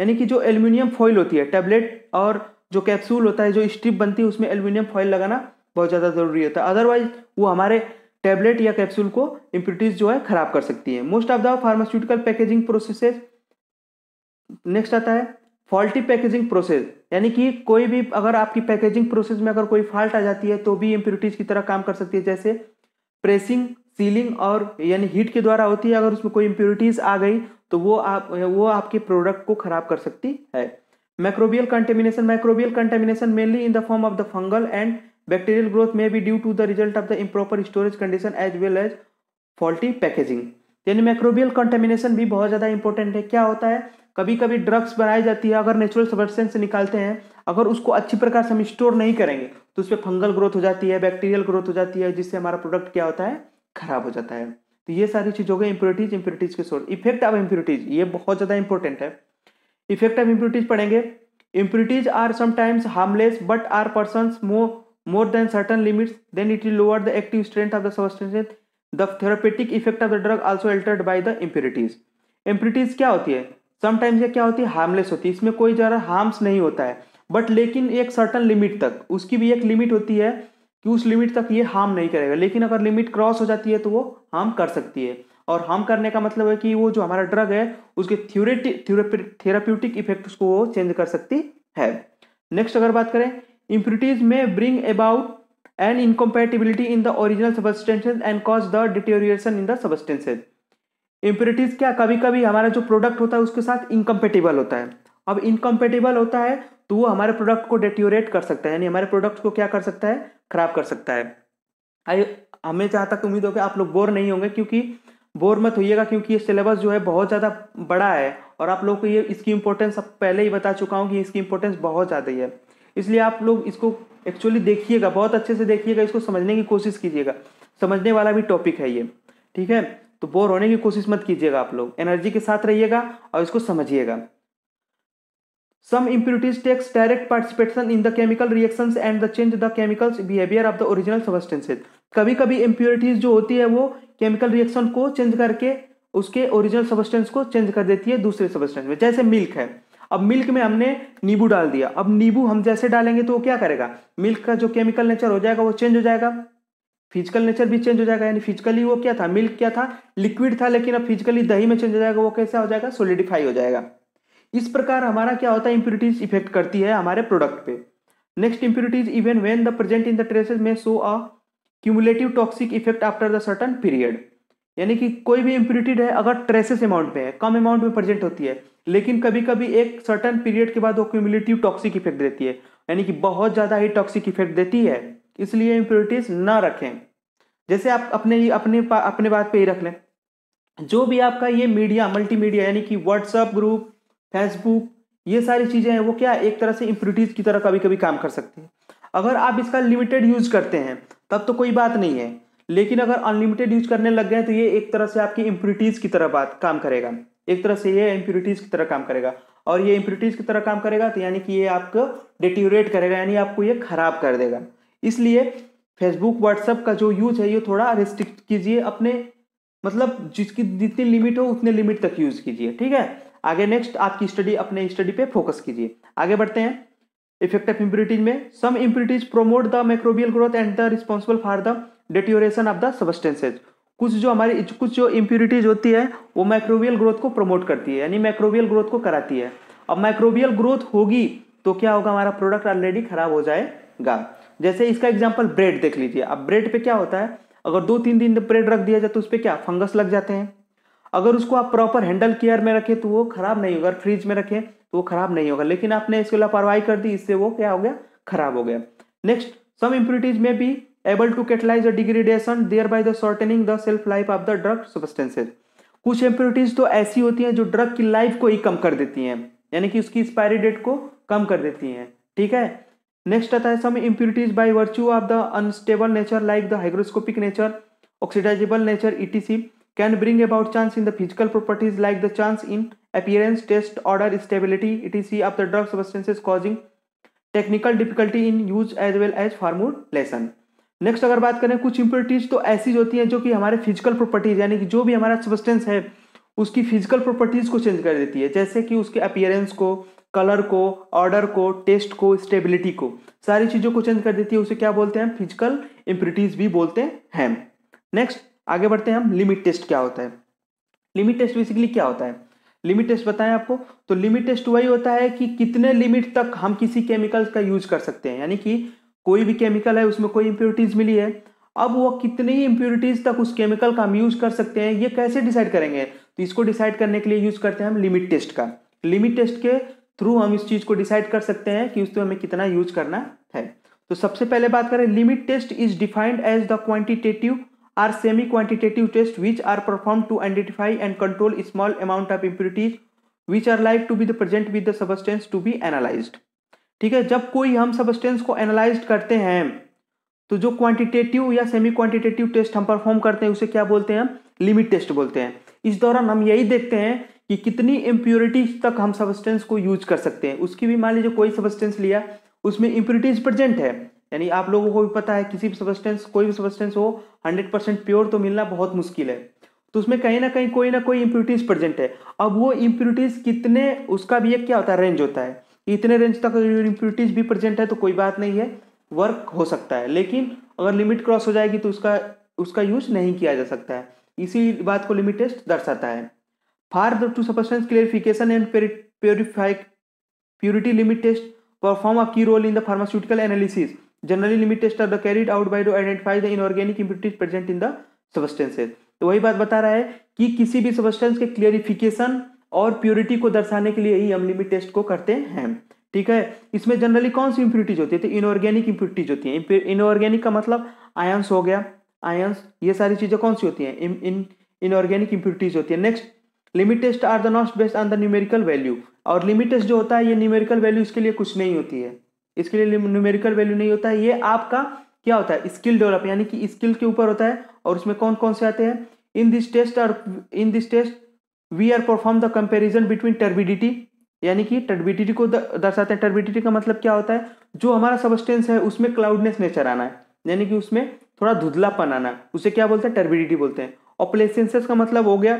यानी कि जो एल्यूमिनियम फॉइल होती है टेबलेट और जो कैप्सूल होता है जो स्ट्रिप बनती है उसमें एल्यूमिनियम फॉइल लगाना बहुत ज़्यादा ज़रूरी होता है अदरवाइज वो हमारे टैबलेट या कैप्सूल को इम्प्यूटीज जो है खराब कर सकती है most of the pharmaceutical packaging processes next आता है फॉल्टी पैकेजिंग प्रोसेस यानी कि कोई भी अगर आपकी पैकेजिंग प्रोसेस में अगर कोई फॉल्ट आ जाती है तो भी इम्प्यूरिटीज की तरह काम कर सकती है जैसे प्रेसिंग सीलिंग और यानी हीट के द्वारा होती है अगर उसमें कोई इम्प्यूरिटीज आ गई तो वो आप वो आपके प्रोडक्ट को खराब कर सकती है microbial contamination microbial contamination mainly in the form of the fungal and bacterial growth may be due to the result of the improper storage condition as well as faulty packaging यानी माइक्रोबियल कंटेमिनेशन भी बहुत ज़्यादा इंपॉर्टेंट है क्या होता है कभी कभी ड्रग्स बनाई जाती है अगर नेचुरल सबस्टेंस से निकालते हैं अगर उसको अच्छी प्रकार से हम स्टोर नहीं करेंगे तो उस पर फंगल ग्रोथ हो जाती है बैक्टीरियल ग्रोथ हो जाती है जिससे हमारा प्रोडक्ट क्या होता है खराब हो जाता है तो ये सारी चीजों हो गई इम्प्योरिटीज इम्प्योरिटीज के सोर्स इफेक्ट ऑफ इम्प्योरिटीज ये बहुत ज़्यादा इंपॉर्टेंट है इफेक्ट ऑफ इम्प्योरिटीज पढ़ेंगे impurities are sometimes harmless but are person more more than certain limits then it will lower the active strength of the substance the therapeutic effect of the drug also altered by the impurities impurities kya hoti hai sometimes ye kya hoti hai harmless hoti है इसमें कोई ज़्यादा हार्म्स नहीं होता है बट लेकिन एक सर्टन लिमिट तक उसकी भी एक लिमिट होती है कि उस लिमिट तक ये हार्म नहीं करेगा लेकिन अगर लिमिट क्रॉस हो जाती है तो वो हार्म कर सकती है और हम करने का मतलब है कि वो जो हमारा ड्रग है उसके थ्योरेटिक थेराप्यूटिक इफेक्ट्स को वो चेंज कर सकती है नेक्स्ट अगर बात करें impurities में bring about an incompatibility in the original substances and cause the deterioration in the substances impurities क्या कभी कभी हमारा जो प्रोडक्ट होता है उसके साथ इनकम्पेटिबल होता है अब इनकम्पेटिबल होता है तो वो हमारे प्रोडक्ट को डिट्योरेट कर सकता है यानी हमारे प्रोडक्ट को क्या कर सकता है खराब कर सकता है आई हमें जहाँ तक उम्मीद हो कि आप लोग बोर नहीं होंगे क्योंकि बोर मत होइएगा क्योंकि ये सिलेबस जो है बहुत ज़्यादा बड़ा है और आप लोग को ये इसकी इम्पोर्टेंस अब पहले ही बता चुका हूँ कि इसकी इंपॉर्टेंस बहुत ज़्यादा ही है इसलिए आप लोग इसको एक्चुअली देखिएगा बहुत अच्छे से देखिएगा इसको समझने की कोशिश कीजिएगा समझने वाला भी टॉपिक है ये ठीक है तो बोर होने की कोशिश मत कीजिएगा आप लोग एनर्जी के साथ रहिएगा और इसको समझिएगा some impurities takes direct participation in the chemical reaction and the change the chemicals behaviour of the original substances कभी कभी इम्प्योरिटीज जो होती है वो केमिकल रिएक्शन को चेंज करके उसके ओरिजिनल सबस्टेंस को चेंज कर देती है दूसरे सबस्टेंस में जैसे मिल्क है अब मिल्क में हमने नींबू डाल दिया अब नींबू हम जैसे डालेंगे तो वो क्या करेगा मिल्क का जो केमिकल नेचर हो जाएगा वो चेंज हो जाएगा फिजिकल नेचर भी चेंज हो जाएगा यानी फिजिकली वो क्या था मिल्क क्या था लिक्विड था लेकिन अब फिजिकली दही में चेंज हो जाएगा वो कैसा हो जाएगा सोलिडिफाई हो जाएगा इस प्रकार हमारा क्या होता है इंप्यूरिटीज इफेक्ट करती है हमारे प्रोडक्ट पे next impurities even when the present in the traces में so a cumulative toxic effect after the certain period यानी कि कोई भी इम्प्यूरिटीड है अगर ट्रेसेस अमाउंट में है कम अमाउंट में प्रेजेंट होती है लेकिन कभी कभी एक सर्टन पीरियड के बाद वो क्यूमिलेटिव टॉक्सिक इफेक्ट देती है यानी कि बहुत ज़्यादा ही टॉक्सिक इफेक्ट देती है इसलिए इम्प्योरिटीज ना रखें जैसे आप अपने ही अपने अपने बात पे ही रख लें जो भी आपका ये मीडिया मल्टीमीडिया यानी कि व्हाट्सअप ग्रुप फेसबुक ये सारी चीज़ें हैं वो क्या एक तरह से इम्प्योरिटीज़ की तरह कभी कभी काम कर सकती है अगर आप इसका लिमिटेड यूज करते हैं तब तो कोई बात नहीं है लेकिन अगर अनलिमिटेड यूज करने लग गए तो ये एक तरह से आपकी इम्प्योरिटीज़ की तरह बात काम करेगा एक तरह से ये इम्प्यूरिटीज की तरह काम करेगा और ये इम्प्यूरिटीज की तरह काम करेगा तो यानी कि ये आपको डिट्यूरेट करेगा यानी आपको ये खराब कर देगा इसलिए फेसबुक व्हाट्सअप का जो यूज है ये थोड़ा रिस्ट्रिक्ट कीजिए अपने मतलब जिसकी जितनी लिमिट हो उतने लिमिट तक यूज कीजिए ठीक है आगे नेक्स्ट आपकी स्टडी अपने स्टडी पे फोकस कीजिए आगे बढ़ते हैं इफेक्ट ऑफ इम्प्यूरिटीज में some impurities promote the microbial growth and the responsible for the deterioration of the substances कुछ जो हमारी कुछ जो इम्प्यूरिटीज होती है वो माइक्रोबियल ग्रोथ को प्रमोट करती है यानी माइक्रोबियल ग्रोथ को कराती है अब माइक्रोबियल ग्रोथ होगी तो क्या होगा हमारा प्रोडक्ट ऑलरेडी खराब हो जाएगा जैसे इसका एग्जाम्पल ब्रेड देख लीजिए अब ब्रेड पर क्या होता है अगर दो तीन दिन ब्रेड रख दिया जाए तो उस पर क्या फंगस लग जाते हैं अगर उसको आप प्रॉपर हैंडल केयर में रखें तो वो खराब नहीं होगा फ्रिज में रखें तो वो खराब नहीं होगा लेकिन आपने इसके लापरवाही कर दी इससे वो क्या हो गया खराब हो गया next sum impurities may be able to catalyse degradation thereby the shortening the shelf life of the drug substances कुछ इंप्योरिटीज तो ऐसी होती हैं जो ड्रग की लाइफ को ही कम कर देती हैं यानी कि उसकी एक्सपायरी डेट को कम कर देती हैं ठीक है नेक्स्ट आता है some impurities by virtue of the unstable nature like the hygroscopic nature oxidisable nature ई can bring about change in the physical properties like the change in appearance taste odour stability it is of the drug substances causing technical difficulty in use as well as formulation next अगर बात करें कुछ इम्प्योरिटीज तो ऐसी होती हैं जो कि हमारे फिजिकल प्रॉपर्टीज यानी कि जो भी हमारा सब्सटेंस है उसकी फिजिकल प्रॉपर्टीज को चेंज कर देती है जैसे कि उसके अपियरेंस को कलर को ऑर्डर को टेस्ट को स्टेबिलिटी को सारी चीज़ों को चेंज कर देती है उसे क्या बोलते हैं फिजिकल इम्प्योरिटीज भी बोलते हैं नेक्स्ट आगे बढ़ते हैं हम लिमिट टेस्ट क्या होता है लिमिट टेस्ट बेसिकली क्या होता है लिमिट टेस्ट बताएं आपको तो लिमिट टेस्ट वही होता है कि कितने लिमिट तक हम किसी केमिकल्स का यूज कर सकते हैं यानी कि कोई भी केमिकल है उसमें कोई इम्प्योरिटीज मिली है अब वो कितनी इम्प्योरिटीज तक उस केमिकल का हम यूज कर सकते हैं ये कैसे डिसाइड करेंगे तो इसको डिसाइड करने के लिए यूज करते हैं हम लिमिट टेस्ट का लिमिट टेस्ट के थ्रू हम इस चीज को डिसाइड कर सकते हैं कि उसमें हमें कितना यूज करना है तो सबसे पहले बात करें limit test is defined as the quantitative or semi quantitative test which are perform to identify and control small amount of impurities which are like to be the present with the substance to be analysed ठीक है जब कोई हम सबस्टेंस को एनालाइज करते हैं तो जो क्वांटिटेटिव या सेमी क्वांटिटेटिव टेस्ट हम परफॉर्म करते हैं उसे क्या बोलते हैं लिमिट टेस्ट बोलते हैं इस दौरान हम यही देखते हैं कि कितनी इम्प्योरिटीज तक हम सबस्टेंस को यूज कर सकते हैं उसकी भी मान लीजिए कोई सबस्टेंस लिया उसमें इम्प्योरिटीज प्रेजेंट है यानी आप लोगों को भी पता है किसी भी सबस्टेंस कोई भी सबस्टेंस हो हंड्रेड परसेंट प्योर तो मिलना बहुत मुश्किल है तो उसमें कहीं ना कहीं कोई ना कोई इम्प्योरिटीज प्रेजेंट है अब वो इम्प्योरिटीज कितने उसका भी एक क्या होता है रेंज होता है इतने रेंज तक अगर भी प्रेजेंट है तो कोई बात नहीं है वर्क हो सकता है लेकिन अगर लिमिट क्रॉस हो जाएगी तो उसका उसका यूज नहीं किया जा सकता है इसी बात को लिमिट टेस्ट दर्शाता है for the to substance clarification and purified purity limit test perform a key role in the pharmaceutical analysis generally limit test are the carried out by to identify the inorganic impurities present in the substances तो वही बात बता रहा है कि किसी भी सबस्टेंस के क्लियरिफिकेशन और प्योरिटी को दर्शाने के लिए ही हम लिमिट टेस्ट को करते हैं ठीक है इसमें जनरली कौन सी इम्प्योरिटीज होती है तो इनऑर्गेनिक इम्प्योरिटीज होती है इनऑर्गेनिक का मतलब आयंस हो गया आयंस ये सारी चीज़ें कौन सी होती हैं इन इनऑर्गेनिक इम्प्योरिटीज होती है next limit test are the not based on the numerical value और लिमिट टेस्ट जो होता है ये न्यूमेरिकल वैल्यू इसके लिए कुछ नहीं होती है इसके लिए न्यूमेरिकल वैल्यू नहीं होता है ये आपका क्या होता है स्किल डेवलप यानी कि स्किल के ऊपर होता है और उसमें कौन कौन से आते हैं इन दिस टेस्ट और in this test we are perform the comparison between turbidity यानी कि टर्बिडिटी को दर्शाते हैं टर्बिडिटी का मतलब क्या होता है जो हमारा सबस्टेंस है उसमें क्लाउडनेस नेचर आना है यानी कि उसमें थोड़ा धुधलापन आना उसे क्या बोलते हैं टर्बिडिटी बोलते हैं और प्लेसेंसेस का मतलब हो गया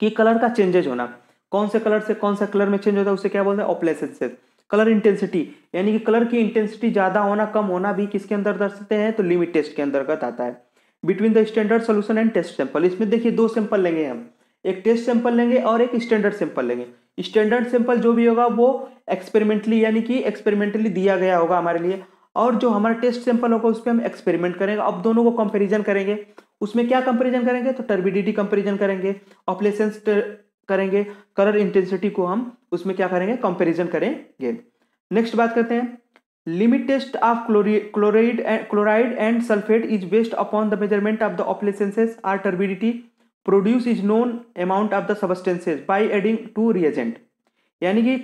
कि कलर का चेंजेज होना कौन से कलर से कौन सा कलर में चेंज होता है उसे क्या बोलते हैं ऑप्लेसेंसेस कलर इंटेंसिटी यानी कि कलर की इंटेंसिटी ज़्यादा होना कम होना भी किसके अंदर दर्शाते हैं तो लिमिट टेस्ट के अंतर्गत आता है between the standard solution and test sample इसमें देखिए दो सैंपल लेंगे हम एक टेस्ट सैंपल लेंगे और एक स्टैंडर्ड सैंपल लेंगे स्टैंडर्ड सैंपल जो भी होगा वो एक्सपेरिमेंटली यानी कि एक्सपेरिमेंटली दिया गया होगा हमारे लिए और जो हमारा टेस्ट सैंपल होगा उस पर हम एक्सपेरिमेंट करेंगे अब दोनों को कंपेरिजन करेंगे उसमें क्या कंपेरिजन करेंगे तो टर्बिडिटी कंपेरिजन करेंगे ऑपलेसेंस करेंगे कलर इंटेंसिटी को हम उसमें क्या करेंगे कंपेरिजन करेंगे नेक्स्ट बात करते हैं limit test of chloride and chloride and sulphate is based upon the measurement of the opalescences or turbidity produce is known amount of the substances by adding to reagent यानी कि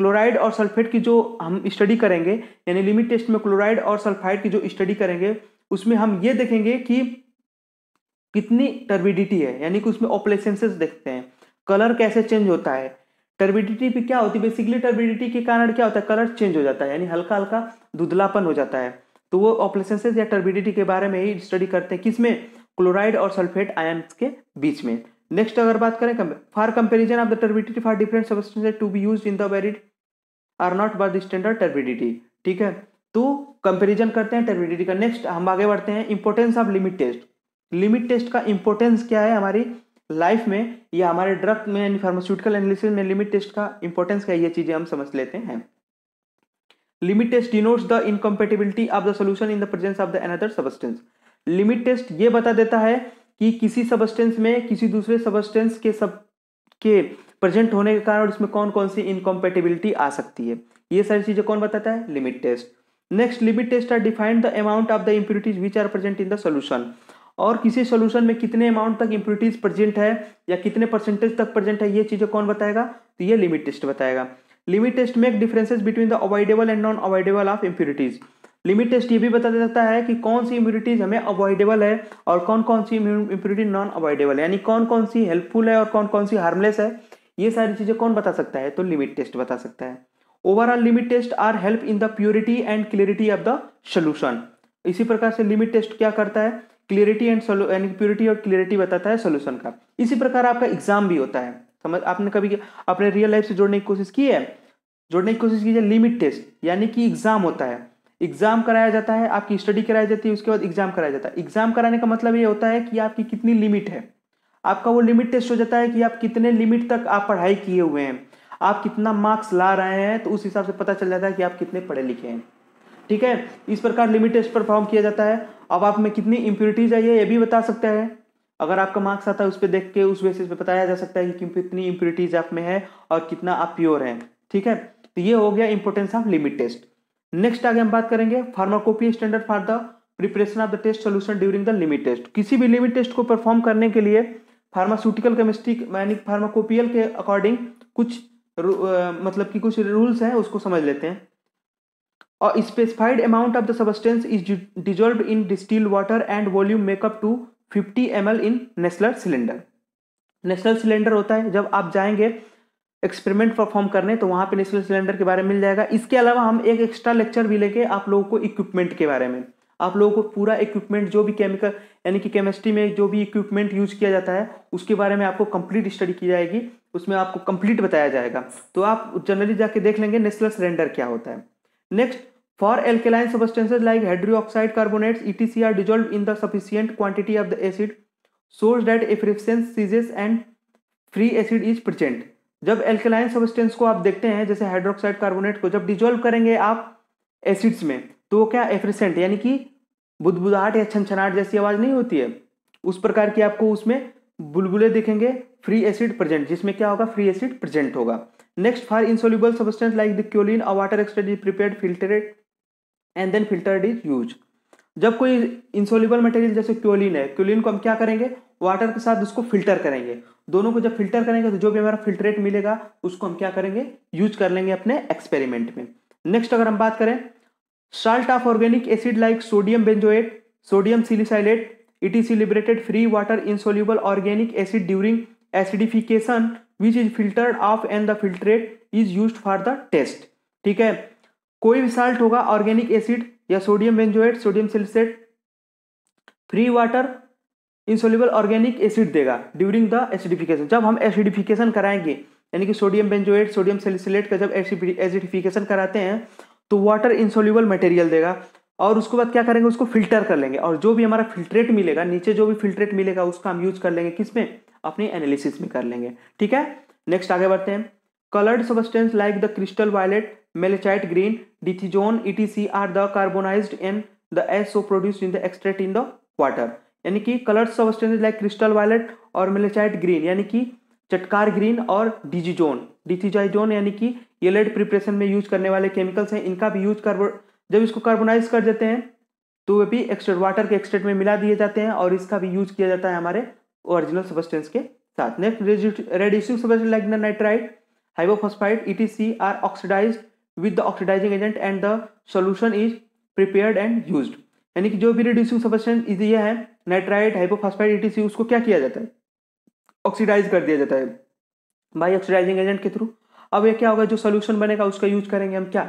क्लोराइड और सल्फेट की जो हम स्टडी करेंगे यानी लिमिट टेस्ट में क्लोराइड और सल्फाइड की जो स्टडी करेंगे उसमें हम ये देखेंगे कि कितनी टर्बिडिटी है यानी कि उसमें ऑपलेसेंसेज देखते हैं कलर कैसे चेंज होता है टर्बिडिटी भी क्या होती है बेसिकली टर्बिडिटी के कारण क्या होता है कलर चेंज हो जाता है यानी हल्का हल्का धुधलापन हो जाता है तो वो ऑपलेसेंसेज या टर्बिडिटी के बारे में ही स्टडी करते हैं किसमें क्लोराइड और सल्फेट आयन्स के बीच में नेक्स्ट अगर बात करें for comparison of the turbidity for different substances to be use in the varied or not by the standard turbidity ठीक है तो कंपेरिजन करते हैं टर्बिडिटी का नेक्स्ट हम आगे बढ़ते हैं importance of limit test limit test का इंपोर्टेंस क्या है हमारी लाइफ में या हमारे ड्रग में यानी फार्मास्यूटिकल एनालिसिस में लिमिट टेस्ट का इंपॉर्टेंस क्या है ये चीज़ें हम समझ लेते हैं limit test denotes the incompatibility of the solution in the presence of the another substance limit test ये बता देता है कि किसी सबस्टेंस में किसी दूसरे सबस्टेंस के सब के प्रेजेंट होने के कारण उसमें कौन कौन सी इनकॉम्पेटिबिलिटी आ सकती है ये सारी चीज़ें कौन बताता है limit test next limit test are defined the amount of the impurities which are present in the solution और किसी सोल्यूशन में कितने अमाउंट तक इम्प्यूरिटीज प्रेजेंट है या कितने परसेंटेज तक प्रेजेंट है ये चीज़ें कौन बताएगा तो ये लिमिट टेस्ट बताएगा limit test make differences between the avoidable and non avoidable of impurities limit test ये भी बता दे सकता है कि कौन सी इम्यूनिटीज हमें अवॉइडेबल है और कौन कौन सी इम्यूनिटी नॉन अवॉइडेबल है यानी कौन कौन सी हेल्पफुल है और कौन कौन सी हार्मलेस है ये सारी चीज़ें कौन बता सकता है तो लिमिट टेस्ट बता सकता है overall limit test are help in the purity and clarity of the solution इसी प्रकार से लिमिट टेस्ट क्या करता है क्लियरिटी एंड यानी प्योरिटी और क्लियरिटी बताता है सोल्यूशन का इसी प्रकार आपका एग्जाम भी होता है समझ आपने कभी अपने रियल लाइफ से जोड़ने की कोशिश की है जोड़ने की कोशिश की है लिमिट टेस्ट यानी कि एग्जाम होता है एग्जाम कराया जाता है आपकी स्टडी कराई जाती है उसके बाद एग्जाम कराया जाता है एग्जाम कराने का मतलब ये होता है कि आपकी कितनी लिमिट है आपका वो लिमिट टेस्ट हो जाता है कि आप कितने लिमिट तक आप पढ़ाई किए हुए हैं आप कितना मार्क्स ला रहे हैं तो उस हिसाब से पता चल जाता है कि आप कितने पढ़े लिखे हैं ठीक है इस प्रकार लिमिट टेस्ट परफॉर्म किया जाता है अब आप में कितनी इम्प्योरिटीज आई है ये भी बता सकते हैं अगर आपका मार्क्स आता है उस पर देख के उस बेसिस पे बताया जा सकता है कि कितनी इम्प्योरिटीज आप में है और कितना आप प्योर हैं ठीक है तो ये हो गया importance of limit test next आगे हम बात करेंगे pharmacopoeia standard for the preparation of the test solution during the limit test किसी भी लिमिट टेस्ट को परफॉर्म करने के लिए फार्मास्यूटिकल केमिस्ट्री यानी फार्माकोपियल के अकॉर्डिंग कुछ मतलब कि कुछ रूल्स हैं उसको समझ लेते हैं और specified amount of the substance is dissolve in distil water and volume make up to 50 M in Nessler cylinder Nessler cylinder होता है जब आप जाएंगे एक्सपेरिमेंट परफॉर्म करने तो वहाँ पे नेशनल सिलेंडर के बारे में मिल जाएगा इसके अलावा हम एक एक्स्ट्रा लेक्चर भी लेंगे आप लोगों को इक्विपमेंट के बारे में आप लोगों को पूरा इक्विपमेंट जो भी केमिकल यानी कि केमिस्ट्री में जो भी इक्विपमेंट यूज किया जाता है उसके बारे में आपको कंप्लीट स्टडी की जाएगी उसमें आपको कंप्लीट बताया जाएगा तो आप जनरली जाके देख लेंगे नेशनल सिलेंडर क्या होता है next for alkaline substances like hydro oxide carbonates E T C are dissolve in the sufficient quantity of the acid source that effervescence ceases and free acid is present जब एल्कलाइन सब्सटेंस को आप देखते हैं जैसे हाइड्रोक्साइड कार्बोनेट को जब डिजोल्व करेंगे आप एसिड्स में तो वो क्या एफ्रेसेंट यानी कि बुदबुदाहट या छनछनाहट जैसी आवाज़ नहीं होती है उस प्रकार की आपको उसमें बुलबुले दिखेंगे फ्री एसिड प्रेजेंट जिसमें क्या होगा फ्री एसिड प्रेजेंट होगा next for insoluble substance like the kaolin और water extract is prepare filtered and then filtered is use जब कोई इंसोल्यूबल मटेरियल जैसे क्योलिन है क्योलिन को हम क्या करेंगे वाटर के साथ उसको फिल्टर करेंगे दोनों को जब फिल्टर करेंगे तो जो भी हमारा फिल्ट्रेट मिलेगा उसको हम क्या करेंगे यूज कर लेंगे अपने एक्सपेरिमेंट में नेक्स्ट अगर हम बात करें salt of organic acid like sodium benzoate sodium salicylate it is liberated free water soluble organic acid during acidification which is filtered off and the filtrate is use for the test ठीक है कोई भी साल्ट होगा ऑर्गेनिक एसिड या sodium benzoate sodium salicylate free water insoluble organic acid देगा ड्यूरिंग द एसिडिफिकेशन जब हम एसिडिफिकेशन कराएंगे यानी कि सोडियम बेंजोएट सोडियम सेलिसलेट का जब एसिडिफिकेशन कराते हैं तो वाटर इंसोल्यूबल मटेरियल देगा और उसके बाद क्या करेंगे उसको फिल्टर कर लेंगे और जो भी हमारा फिल्ट्रेट मिलेगा नीचे जो भी फिल्ट्रेट मिलेगा उसका हम यूज कर लेंगे किस में अपने एनालिसिस में कर लेंगे ठीक है नेक्स्ट आगे बढ़ते हैं coloured substance like the crystal violet malachite green dithizone ई are the carbonise and the ash produce in the extract in the water यानी कि of substances like crystal violet और मिलेचाइट ग्रीन यानी कि चटकार ग्रीन और डिजीजोन डिथीजाइजोन यानी कि ये प्रिपरेशन में यूज करने वाले केमिकल्स हैं इनका भी यूज कार्बो जब इसको कार्बोनाइज कर देते हैं तो वे भी एक्सट्रेट वाटर के एक्सट्रेट में मिला दिए जाते हैं और इसका भी यूज किया जाता है हमारे ओरिजिनल सबस्टेंस के साथ next reducing substance like the nitride hypophosphite सी are oxidise with the oxidising agent and the solution is prepared and use यानी कि जो भी रेड्यूसिंग सबस्टेंस ये है नाइट्राइट हाइपोफास्फाइड ई उसको क्या किया जाता है ऑक्सीडाइज कर दिया जाता है बाई ऑक्सीडाइजिंग एजेंट के थ्रू अब ये क्या होगा जो सोल्यूशन बनेगा उसका यूज करेंगे हम क्या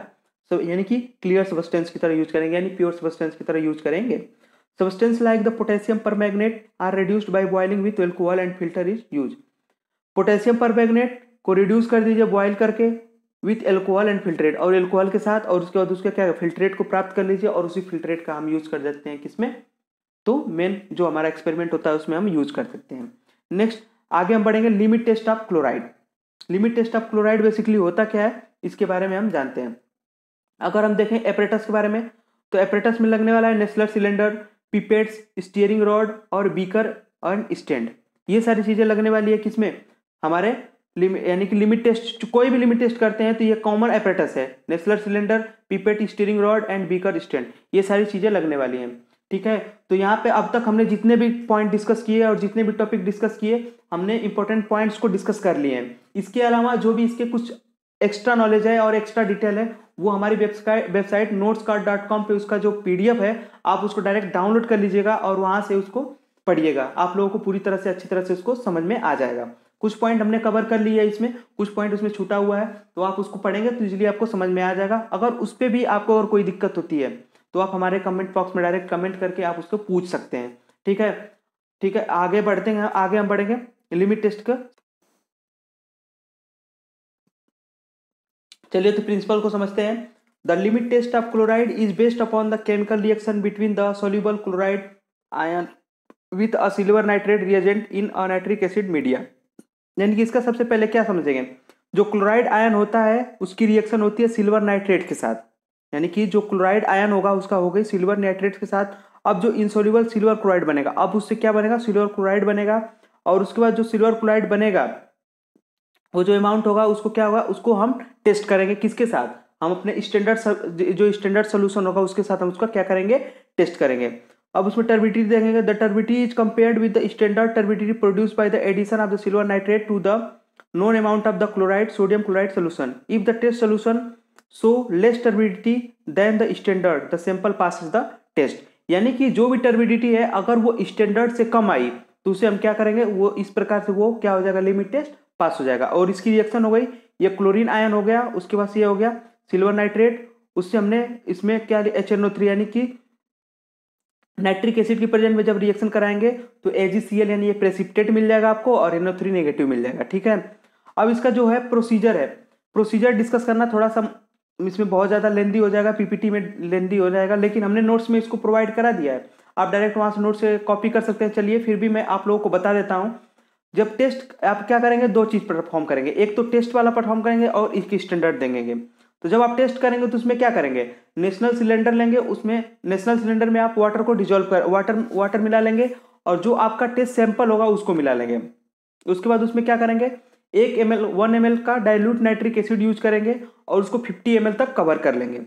सब यानी कि क्लियर सबस्टेंस की तरह यूज करेंगे यानी प्योर सबस्टेंस की तरह यूज करेंगे substance like the potassium permanganate are reduced by boiling with alcohol and filter is use potassium permanganate को रिड्यूस कर दीजिए बॉयल करके विथ एल्कोहल एंड फिल्ट्रेट और एल्कोहल के साथ और उसके बाद उसका क्या फिल्ट्रेट को प्राप्त कर लीजिए और उसी फिल्ट्रेट का हम यूज कर देते हैं किसमें तो मेन जो हमारा एक्सपेरिमेंट होता है उसमें हम यूज कर सकते हैं नेक्स्ट आगे हम बढ़ेंगे limit test of chloride limit test of chloride basically होता क्या है इसके बारे में हम जानते हैं अगर हम देखें एपरेटस के बारे में तो एपरेटस में लगने वाला है Nessler cylinder pipettes stirring rod और बीकर और स्टैंड ये सारी चीज़ें लगने वाली है किसमें हमारे यानी कि लिमिट टेस्ट कोई भी लिमिट टेस्ट करते हैं तो ये कॉमन एपरेटस है Nessler cylinder pipette stirring rod and beaker stand ये सारी चीज़ें लगने वाली हैं ठीक है तो यहाँ पे अब तक हमने जितने भी पॉइंट डिस्कस किए और जितने भी टॉपिक डिस्कस किए हमने इंपॉर्टेंट पॉइंट्स को डिस्कस कर लिए हैं इसके अलावा जो भी इसके कुछ एक्स्ट्रा नॉलेज है और एक्स्ट्रा डिटेल है वो हमारी website website notes card dot com पर उसका जो पी है आप उसको डायरेक्ट डाउनलोड कर लीजिएगा और वहाँ से उसको पढ़िएगा आप लोगों को पूरी तरह से अच्छी तरह से उसको समझ में आ जाएगा कुछ पॉइंट हमने कवर कर लिया है इसमें कुछ पॉइंट उसमें छूटा हुआ है तो आप उसको पढ़ेंगे तो इजिली आपको समझ में आ जाएगा अगर उस पर भी आपको अगर कोई दिक्कत होती है तो आप हमारे कमेंट बॉक्स में डायरेक्ट कमेंट करके आप उसको पूछ सकते हैं ठीक है ठीक है आगे बढ़ते हैं आगे हम बढ़ेंगे लिमिट टेस्ट का चलिए तो प्रिंसिपल को समझते हैं the limit test of chloride is based upon the chemical reaction between the soluble chloride ion with a silver nitrate reagent in a nitric acid media यानी कि इसका सबसे पहले क्या समझेंगे जो क्लोराइड आयन होता है उसकी रिएक्शन होती है सिल्वर नाइट्रेट के साथ यानी कि जो क्लोराइड आयन होगा उसका हो गई सिल्वर नाइट्रेट के साथ अब जो इंसोल्यूबल सिल्वर क्लोराइड बनेगा अब उससे क्या बनेगा सिल्वर क्लोराइड बनेगा और उसके बाद जो सिल्वर क्लोराइड बनेगा वो जो अमाउंट होगा उसको क्या होगा उसको हम टेस्ट करेंगे किसके साथ हम अपने स्टैंडर्ड जो स्टैंडर्ड सोल्यूशन होगा उसके साथ हम उसका क्या करेंगे टेस्ट करेंगे अब उसमें टर्बिटी देखेंगे the turbidity is compare with the standard turbidity produce by the addition of the silver nitrate to the known amount of the chloride sodium chloride solution if the test solution so less turbidity than the standard the sample pass the test यानी कि जो भी टर्बिडिटी है अगर वो स्टैंडर्ड से कम आई तो उसे हम क्या करेंगे वो इस प्रकार से वो क्या हो जाएगा लिमिट टेस्ट पास हो जाएगा और इसकी रिएक्शन हो गई ये क्लोरीन आयन हो गया उसके बाद ये हो गया सिल्वर नाइट्रेट उससे हमने इसमें क्या एच एन ओ थ्री यानी कि नाइट्रिक एसिड की प्रेजेंट में जब रिएक्शन कराएंगे तो एजीसीएल यानी ये प्रेसिप्टेट मिल जाएगा आपको और एनओ थ्री नेगेटिव मिल जाएगा ठीक है अब इसका जो है प्रोसीजर है प्रोसीजर डिस्कस करना थोड़ा सा इसमें बहुत ज़्यादा लेंदी हो जाएगा पीपीटी में लेंदी हो जाएगा लेकिन हमने नोट्स में इसको प्रोवाइड करा दिया है आप डायरेक्ट वहाँ से नोट्स से कॉपी कर सकते हैं चलिए फिर भी मैं आप लोगों को बता देता हूँ जब टेस्ट आप क्या करेंगे दो चीज़ परफॉर्म करेंगे एक तो टेस्ट वाला परफॉर्म करेंगे और इसकी स्टैंडर्ड देंगे तो जब आप टेस्ट करेंगे तो उसमें क्या करेंगे नेशनल सिलेंडर लेंगे उसमें नेशनल सिलेंडर में आप वाटर को डिजोल्व कर वाटर वाटर मिला लेंगे और जो आपका टेस्ट सैंपल होगा उसको मिला लेंगे उसके बाद उसमें क्या करेंगे एक एम एल वन एम का डाइल्यूट नाइट्रिक एसिड यूज करेंगे और उसको फिफ्टी एम तक कवर कर लेंगे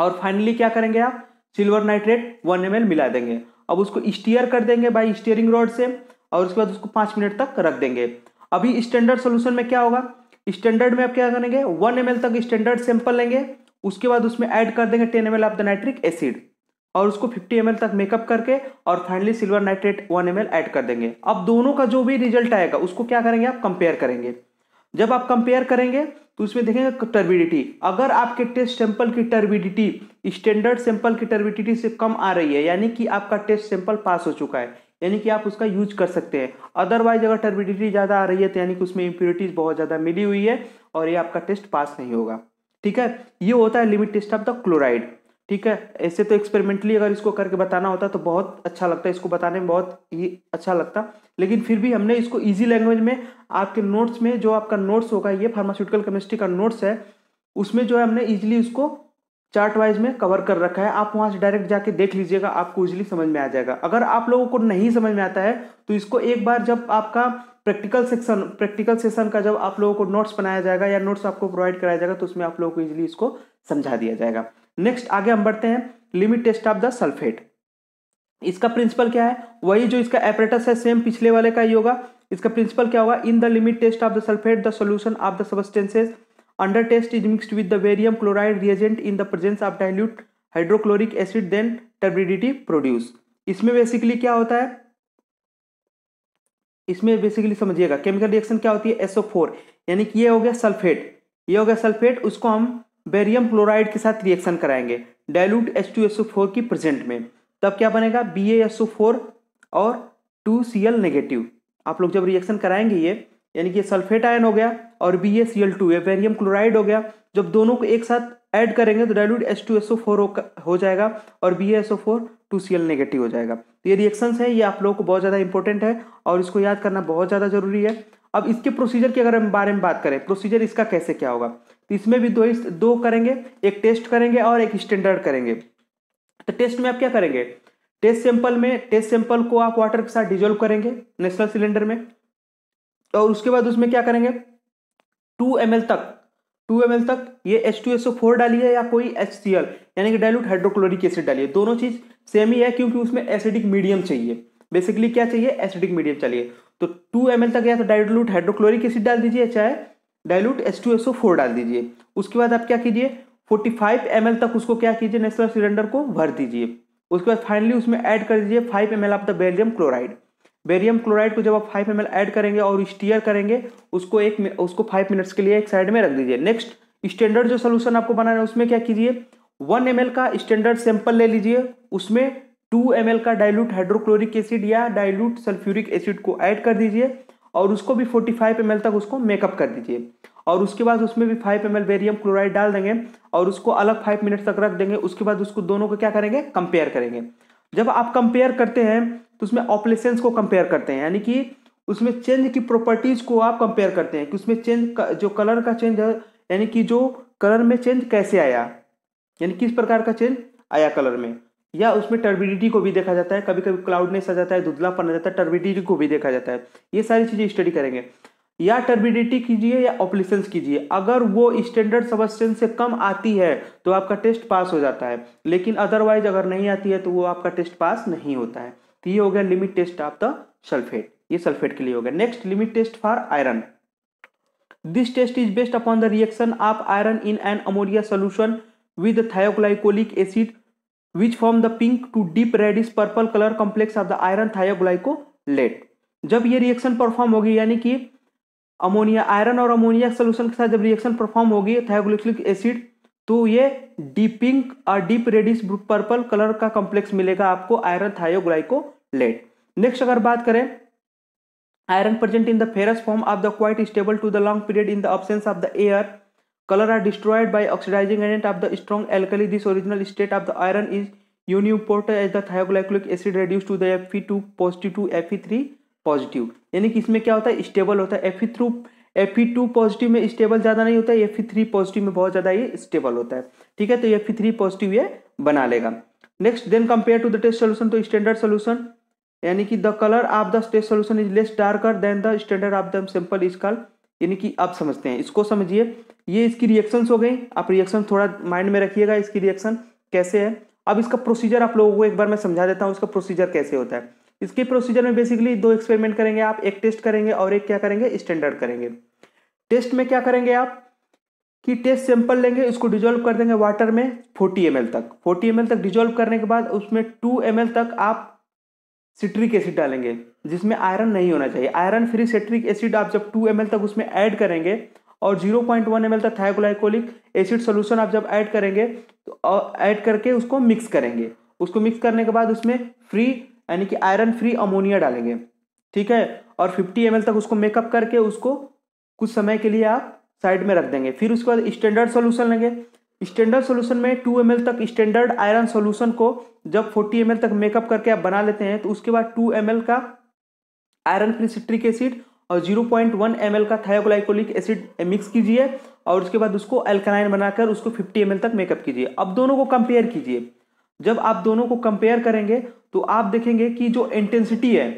और फाइनली क्या करेंगे आप सिल्वर नाइट्रेट वन एम मिला देंगे अब उसको स्टीयर कर देंगे बाई स्टीयरिंग रॉड से और उसके बाद उसको पाँच मिनट तक रख देंगे अभी स्टैंडर्ड सोल्यूशन में क्या होगा स्टैंडर्ड में आप क्या करेंगे वन एम तक स्टैंडर्ड सैंपल लेंगे उसके बाद उसमें ऐड कर देंगे ten M of the nitric acid और उसको 50 एम तक मेकअप करके और finally silver nitrate 1 M add कर देंगे अब दोनों का जो भी रिजल्ट आएगा उसको क्या करेंगे आप कंपेयर करेंगे जब आप कंपेयर करेंगे तो उसमें देखेंगे टर्बिडिटी अगर आपके टेस्ट सैंपल की टर्बिडिटी स्टैंडर्ड सैंपल की टर्बिडिटी से कम आ रही है यानी कि आपका टेस्ट सैंपल पास हो चुका है यानी कि आप उसका यूज कर सकते हैं अदरवाइज अगर टर्बिडिटी ज़्यादा आ रही है तो यानी कि उसमें इम्प्योरिटीज बहुत ज़्यादा मिली हुई है और ये आपका टेस्ट पास नहीं होगा ठीक है ये होता है limit test of the chloride ठीक है ऐसे तो एक्सपेरिमेंटली अगर इसको करके बताना होता तो बहुत अच्छा लगता इसको बताने में बहुत ही अच्छा लगता लेकिन फिर भी हमने इसको इजी लैंग्वेज में आपके नोट्स में जो आपका नोट्स होगा ये फार्मास्यूटिकल केमिस्ट्री का नोट्स है उसमें जो है हमने इजीली इसको चार्ट वाइज में कवर कर रखा है आप वहाँ से डायरेक्ट जाके देख लीजिएगा आपको इजिली समझ में आ जाएगा अगर आप लोगों को नहीं समझ में आता है तो इसको एक बार जब आपका प्रैक्टिकल सेक्शन प्रैक्टिकल सेशन का जब आप लोगों को नोट्स बनाया जाएगा या नोट्स आपको प्रोवाइड कराया जाएगा तो उसमें आप लोगों को इजिली इसको समझा दिया जाएगा नेक्स्ट आगे हम बढ़ते हैं limit test of the sulphate इसका प्रिंसिपल क्या है वही जो इसका एपरेटस है सेम पिछले वाले का ही होगा इसका प्रिंसिपल क्या होगा in the limit test of the sulphate the solution of the substances under test is mixed with the barium chloride reagent in the presence of dilute hydrochloric acid then turbidity produce इसमें बेसिकली क्या होता है इसमें बेसिकली समझिएगा केमिकल रिएक्शन क्या होती है एसओ यानी कि ये हो गया सल्फेट ये हो गया सल्फेट उसको हम बेरियम क्लोराइड के साथ रिएक्शन कराएंगे ओ फोर की प्रेजेंट में तब क्या बनेगा फोर और 2Cl नेगेटिव आप लोग जब रिएक्शन कराएंगे ये यानी कि ये सल्फेट आयन हो गया और बी टू ये बेरियम क्लोराइड हो गया जब दोनों को एक साथ ऐड करेंगे तो ओ फोर हो जाएगा और सी एल नेगेटिव हो जाएगा तो ये रिएक्शंस है ये आप लोगों को बहुत ज़्यादा इंपॉर्टेंट है और इसको याद करना बहुत ज़्यादा जरूरी है अब इसके प्रोसीजर के अगर हम बारे में बात करें प्रोसीजर इसका कैसे क्या होगा तो इसमें भी दो दो करेंगे एक टेस्ट करेंगे और एक स्टैंडर्ड करेंगे तो टेस्ट में आप क्या करेंगे टेस्ट सैंपल में टेस्ट सैंपल को आप वाटर के साथ डिजोल्व करेंगे नेशनल सिलेंडर में और उसके बाद उसमें क्या करेंगे टू एम तक टू एम तक ये H two S O four डालिए या कोई एच सी एल यानी कि डायलूट हाइड्रोक्लोरिक एसिड डालिए दोनों चीज़ सेम ही है क्योंकि उसमें एसिडिक मीडियम चाहिए बेसिकली क्या चाहिए एसिडिक मीडियम चाहिए तो टू एम तक या तो डायलूट हाइड्रोक्लोरिक एसिड डाल दीजिए चाहे dilute S two S O four डाल दीजिए उसके बाद आप क्या कीजिए फोर्टी फाइव एम एल तक उसको क्या कीजिए नेचुरल सिलेंडर को भर दीजिए उसके बाद फाइनली उसमें ऐड कर दीजिए five M L of the barium chloride barium chloride को जब आप फाइव एम ऐड करेंगे और स्टीयर करेंगे उसको एक उसको फाइव मिनट्स के लिए एक साइड में रख दीजिए नेक्स्ट स्टैंडर्ड जो सोल्यूशन आपको बनाना है उसमें क्या कीजिए वन एम का स्टैंडर्ड सैंपल ले लीजिए उसमें टू एम का डायलूट हाइड्रोक्लोरिक एसिड या डायलूट सल्फ्यूरिक एसिड को ऐड कर दीजिए और उसको भी फोर्टी फाइव एम तक उसको मेकअप कर दीजिए और उसके बाद उसमें भी फाइव एम बेरियम क्लोराइड डाल देंगे और उसको अलग फाइव मिनट तक रख देंगे उसके बाद उसको दोनों को क्या करेंगे कंपेयर करेंगे जब आप कंपेयर करते हैं तो उसमें ऑपलेसेंस को कंपेयर करते हैं यानी कि उसमें चेंज की प्रॉपर्टीज को आप कंपेयर करते हैं कि उसमें चेंज जो कलर का चेंज है यानी कि जो कलर में चेंज कैसे आया यानी किस प्रकार का चेंज आया कलर में या उसमें टर्बिडिटी को भी देखा जाता है कभी कभी क्लाउडनेस आ जाता है धुंधलापन आ जाता है टर्बिडिटी को भी देखा जाता है ये सारी चीज़ें स्टडी करेंगे या टर्बिडिटी कीजिए या ऑपलेशंस कीजिए अगर वो स्टैंडर्ड सबस्टेंस से कम आती है तो आपका टेस्ट पास हो जाता है लेकिन अदरवाइज अगर नहीं आती है तो वो आपका टेस्ट पास नहीं होता है तो ये हो गया limit test of the sulphate ये सल्फेट के लिए हो गया next limit test for iron this test is based upon the reaction of iron in an ammonia solution with thioglycolic acid which the pink to deep red is purple colour complex of the iron thioglycolate जब ये रिएक्शन परफॉर्म होगी यानी कि अमोनिया आयरन और अमोनिया सोल्यूशन के साथ जब रिएक्शन परफॉर्म होगी थायोग्लिक्लिक एसिड तो ये डीप पिंक और डीप इज पर्पल कलर का कॉम्प्लेक्स मिलेगा आपको आयरन लेट नेक्स्ट अगर बात करें iron present in the ferrous form of the quite stable to the long period in the option of the air color are destroyed by oxidizing agent of the strong alkali this original state of the iron is unimportant as the thioglycolic acid reduce to the F two positive to F three positive यानी कि इसमें क्या होता है स्टेबल होता है F through F two positive में स्टेबल ज़्यादा नहीं होता है एफ थ्री पॉजिटिव में बहुत ज़्यादा ये स्टेबल होता है ठीक है तो एफ थ्री पॉजिटिव ये बना लेगा next then compare to the test solution तो स्टैंडर्ड सोल्यूशन यानी कि the colour of the test solution is less darker than the standard of the simple is called यानी कि आप समझते हैं इसको समझिए ये इसकी रिएक्शंस हो गई आप रिएक्शन थोड़ा माइंड में रखिएगा इसकी रिएक्शन कैसे है अब इसका प्रोसीजर आप लोगों को एक बार मैं समझा देता हूँ इसका प्रोसीजर कैसे होता है इसके प्रोसीजर में बेसिकली दो एक्सपेरिमेंट करेंगे आप एक टेस्ट करेंगे और एक क्या करेंगे स्टैंडर्ड करेंगे टेस्ट में क्या करेंगे आप कि टेस्ट सैंपल लेंगे उसको डिजोल्व कर देंगे वाटर में 40 एम तक 40 एम तक डिजोल्व करने के बाद उसमें 2 एम तक आप सिट्रिक एसिड डालेंगे जिसमें आयरन नहीं होना चाहिए आयरन फ्री सेट्रिक एसिड आप जब 2 एम तक उसमें ऐड करेंगे और 0.1 पॉइंट तक थायोग्लाइकोलिक एसिड सोल्यूशन आप जब ऐड करेंगे तो ऐड करके उसको मिक्स करेंगे उसको मिक्स करने के बाद उसमें फ्री यानी कि आयरन फ्री अमोनिया डालेंगे ठीक है और 50 एम तक उसको मेकअप करके उसको कुछ समय के लिए आप साइड में रख देंगे फिर उसके बाद स्टैंडर्ड सोल्यूशन लेंगे स्टैंडर्ड सोल्यूशन में टू एम तक स्टैंडर्ड आयरन सोल्यूशन को जब फोर्टी एम तक मेकअप करके आप बना लेते हैं तो उसके बाद टू एम का आयरन फ्री सिट्रिक एसिड और 0.1 पॉइंट का थायोग्लाइकोलिक एसिड मिक्स कीजिए और उसके बाद उसको एल्कलाइन बनाकर उसको 50 एम तक मेकअप कीजिए अब दोनों को कंपेयर कीजिए जब आप दोनों को कंपेयर करेंगे तो आप देखेंगे कि जो इंटेंसिटी है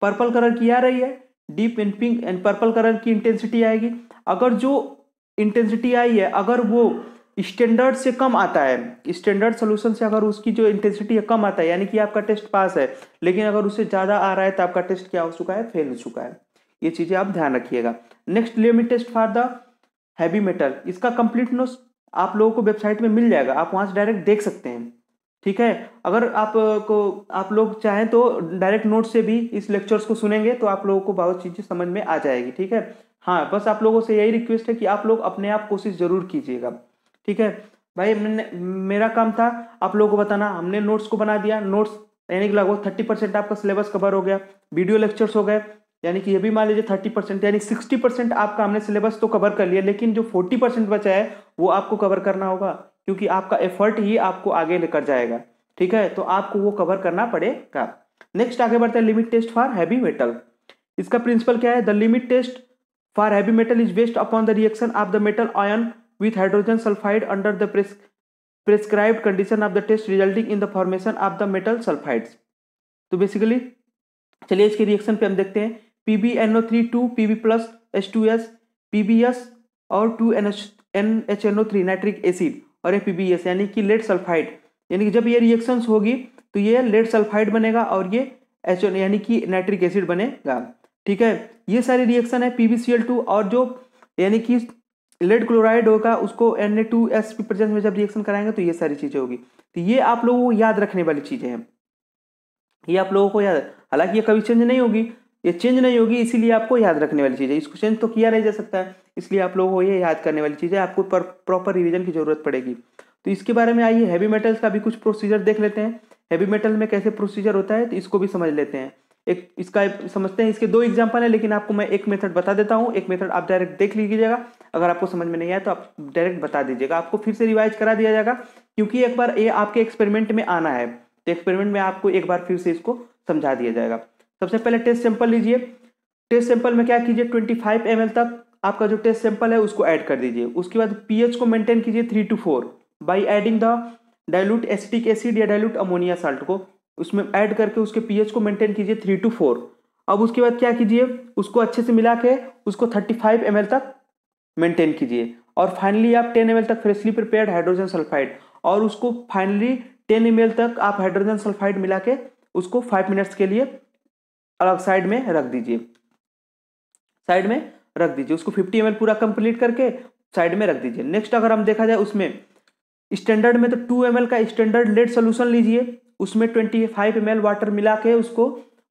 पर्पल कलर की आ रही है deep and pink and purple colour की इंटेंसिटी आएगी अगर जो इंटेंसिटी आई है अगर वो स्टैंडर्ड से कम आता है स्टैंडर्ड सोल्यूशन से अगर उसकी जो इंटेंसिटी है कम आता है यानी कि आपका टेस्ट पास है लेकिन अगर उससे ज़्यादा आ रहा है तो आपका टेस्ट क्या हो चुका है फेल हो चुका है ये चीज़ें आप ध्यान रखिएगा next limit test for the heavy metal इसका कंप्लीट नोट आप लोगों को वेबसाइट में मिल जाएगा आप वहाँ से डायरेक्ट देख सकते हैं ठीक है अगर आप को आप लोग चाहें तो डायरेक्ट नोट से भी इस लेक्चर्स को सुनेंगे तो आप लोगों को बहुत चीज़ें समझ में आ जाएगी ठीक है हाँ बस आप लोगों से यही रिक्वेस्ट है कि आप लोग अपने आप कोशिश ज़रूर कीजिएगा ठीक है भाई मैंने मेरा काम था आप लोगों को बताना हमने नोट्स को बना दिया नोट्स यानी कि लगभग थर्टी परसेंट आपका सिलेबस कवर हो गया वीडियो लेक्चर्स हो गए यानी कि ये भी मान लीजिए थर्टी परसेंट यानी सिक्सटी परसेंट आपका हमने सिलेबस तो कवर कर लिया लेकिन जो फोर्टी परसेंट बचा है वो आपको कवर करना होगा क्योंकि आपका एफर्ट ही आपको आगे लेकर जाएगा ठीक है तो आपको वो कवर करना पड़ेगा नेक्स्ट आगे बढ़ते हैं limit test for heavy metal इसका प्रिंसिपल क्या है the limit test for heavy metal is based upon the reaction of the metal ion with hydrogen sulfide under the pres prescribed condition of the test resulting in the formation of the metal sulfides तो बेसिकली चलिए इसके रिएक्शन पे हम देखते हैं P B N O three two P B plus H two S P B S और two N H N H N O three nitric acid और ये पी बी एस यानी कि लेड सल्फाइड यानी कि जब ये रिएक्शंस होगी तो ये लेड सल्फाइड बनेगा और ये एच यानी कि नाइट्रिक एसिड बनेगा ठीक है ये सारे रिएक्शन है P B C L two और जो यानी कि लेड क्लोराइड होगा उसको एन ए टू एस की प्रेजेंस में जब रिएक्शन कराएंगे तो ये सारी चीज़ें होगी तो ये आप लोगों को याद रखने वाली चीज़ें हैं ये आप लोगों को याद हालांकि ये कभी चेंज नहीं होगी ये चेंज नहीं होगी इसीलिए आपको याद रखने वाली चीज़ है इसको चेंज तो किया नहीं जा सकता है इसलिए आप लोगों को ये याद करने वाली चीज़ें आपको प्रॉपर रिविजन की ज़रूरत पड़ेगी तो इसके बारे में आइए हैवी मेटल्स का भी कुछ प्रोसीजर देख लेते हैं हैवी मेटल में कैसे प्रोसीजर होता है तो इसको भी समझ लेते हैं एक इसका समझते हैं इसके दो एग्जाम्पल है लेकिन आपको मैं एक मेथड बता देता हूँ एक मेथड आप डायरेक्ट देख लीजिएगा अगर आपको समझ में नहीं आया तो आप डायरेक्ट बता दीजिएगा आपको फिर से रिवाइज करा दिया जाएगा क्योंकि एक बार ये आपके एक्सपेरिमेंट में आना है तो एक्सपेरिमेंट में आपको एक बार फिर से इसको समझा दिया जाएगा सबसे पहले टेस्ट सैंपल लीजिए टेस्ट सैंपल में क्या कीजिए ट्वेंटी फाइव एम तक आपका जो टेस्ट सैंपल है उसको ऐड कर दीजिए उसके बाद पी को मेंटेन कीजिए three two four by adding the dilute acetic acid या डायलूट अमोनिया साल्ट को उसमें ऐड करके उसके पीएच को मेंटेन कीजिए थ्री टू फोर अब उसके बाद क्या कीजिए उसको अच्छे से मिला के उसको थर्टी फाइव एम तक मेंटेन कीजिए और फाइनली आप टेन एम तक फ्रेशली प्रिपेयर हाइड्रोजन सल्फाइड और उसको फाइनली टेन एम तक आप हाइड्रोजन सल्फाइड मिला के उसको फाइव मिनट्स के लिए अलग साइड में रख दीजिए साइड में रख दीजिए उसको फिफ्टी एम पूरा कंप्लीट करके साइड में रख दीजिए नेक्स्ट अगर हम देखा जाए उसमें स्टैंडर्ड में तो टू एम का स्टैंडर्ड लेड सोल्यूशन लीजिए उसमें ट्वेंटी फाइव एम वाटर मिला के उसको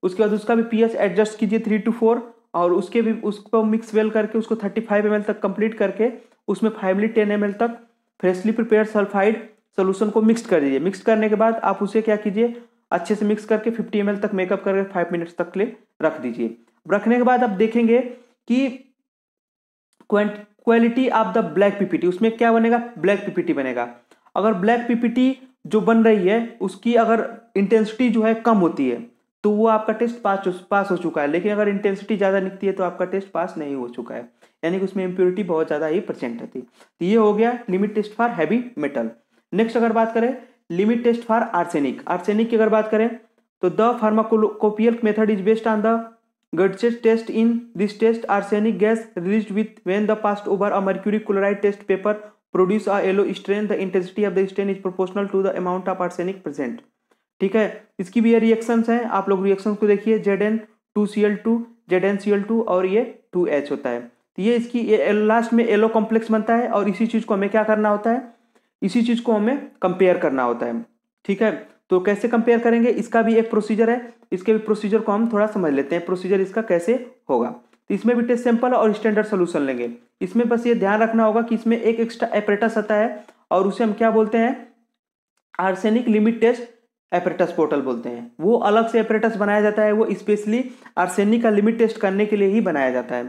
उसके बाद उसका भी पीएच एडजस्ट कीजिए थ्री टू फोर और उसके भी उसको मिक्स वेल करके उसको थर्टी फाइव एम तक कंप्लीट करके उसमें फाइवली टेन एम तक फ्रेशली प्रिपेयर सल्फाइड सोल्यूशन को मिक्स कर दीजिए मिक्स करने के बाद आप उसे क्या कीजिए अच्छे से मिक्स करके फिफ्टी एम तक मेकअप करके फाइव मिनट्स तक ले रख दीजिए रखने के बाद आप देखेंगे कि quality of the black PPT उसमें क्या बनेगा ब्लैक पीपीटी बनेगा अगर ब्लैक पीपीटी जो बन रही है उसकी अगर इंटेंसिटी जो है कम होती है तो वो आपका टेस्ट पास पास हो चुका है लेकिन अगर इंटेंसिटी ज़्यादा निकलती है तो आपका टेस्ट पास नहीं हो चुका है यानी कि उसमें इम्प्योरिटी बहुत ज़्यादा ही परसेंट रहती है तो ये हो गया limit test for heavy metal next अगर बात करें limit test for arsenic arsenic की अगर बात करें तो the pharmacopoeial method is based on the Gertjes test in this test arsenic gas release with when the passed over a mercury chloride test paper produce a yellow stain the intensity of the stain is proportional to the amount of arsenic present ठीक है इसकी भी ये रिएक्शंस हैं आप लोग रिएक्शंस को देखिए Z N two C L two Z N C L two और ये टू एच होता है तो ये इसकी ये लास्ट में एलो कॉम्प्लेक्स बनता है और इसी चीज़ को हमें क्या करना होता है इसी चीज़ को हमें कंपेयर करना होता है ठीक है तो कैसे कंपेयर करेंगे इसका भी एक प्रोसीजर है इसके भी प्रोसीजर को हम थोड़ा समझ लेते हैं प्रोसीजर इसका कैसे होगा इसमें भी टेस्ट सैंपल और स्टैंडर्ड सोल्यूशन लेंगे इसमें बस ये ध्यान रखना होगा कि इसमें एक एक्स्ट्रा एपरेटस आता है और उसे हम क्या बोलते हैं arsenic limit test apparatus portal बोलते हैं वो अलग से एपरेटस बनाया जाता है वो स्पेशली आर्सेनिक का लिमिट टेस्ट करने के लिए ही बनाया जाता है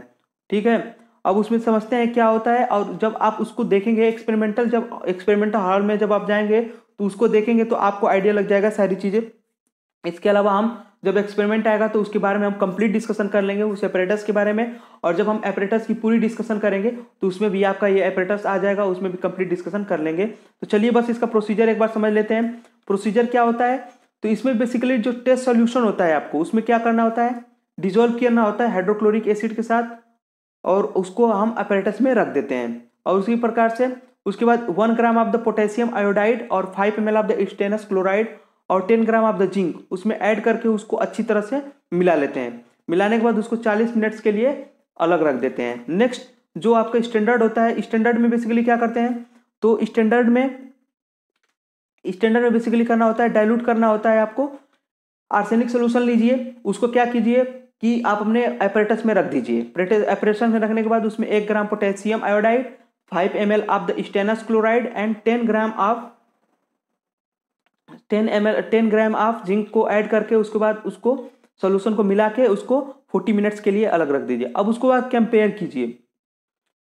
ठीक है अब उसमें समझते हैं क्या होता है और जब आप उसको देखेंगे एक्सपेरिमेंटल जब एक्सपेरिमेंटल हॉल में जब आप जाएंगे तो उसको देखेंगे तो आपको आइडिया लग जाएगा सारी चीज़ें इसके अलावा हम जब एक्सपेरिमेंट आएगा तो उसके बारे में हम कंप्लीट डिस्कशन कर लेंगे उस एपरेटस के बारे में और जब हम एपरेटस की पूरी डिस्कशन करेंगे तो उसमें भी आपका ये एपरेटस आ जाएगा उसमें भी कंप्लीट डिस्कशन कर लेंगे तो चलिए बस इसका प्रोसीजर एक बार समझ लेते हैं प्रोसीजर क्या होता है तो इसमें बेसिकली जो टेस्ट सोल्यूशन होता है आपको उसमें क्या करना होता है डिजोल्व करना होता है हाइड्रोक्लोरिक एसिड के साथ और उसको हम अपरेटस में रख देते हैं और उसी प्रकार से उसके बाद one gram of the potassium iodide और five M of the stannous chloride और ten gram of the zinc उसमें ऐड करके उसको अच्छी तरह से मिला लेते हैं मिलाने के बाद उसको चालीस मिनट्स के लिए अलग रख देते हैं नेक्स्ट जो आपका स्टैंडर्ड होता है स्टैंडर्ड में बेसिकली क्या करते हैं तो स्टैंडर्ड में स्टैंडर्ड में बेसिकली करना होता है डाइल्यूट करना होता है आपको आर्सेनिक सोल्यूशन लीजिए उसको क्या कीजिए कि आप अपने एपरेटस में रख दीजिए एपरेटस में रखने के बाद उसमें एक gram potassium iodide five M L of the stannous chloride and ten gram of ten M L ten gram of zinc को ऐड करके उसके बाद उसको सोल्यूशन को मिला के उसको फोर्टी मिनट्स के लिए अलग रख दीजिए अब उसको बाद कंपेयर कीजिए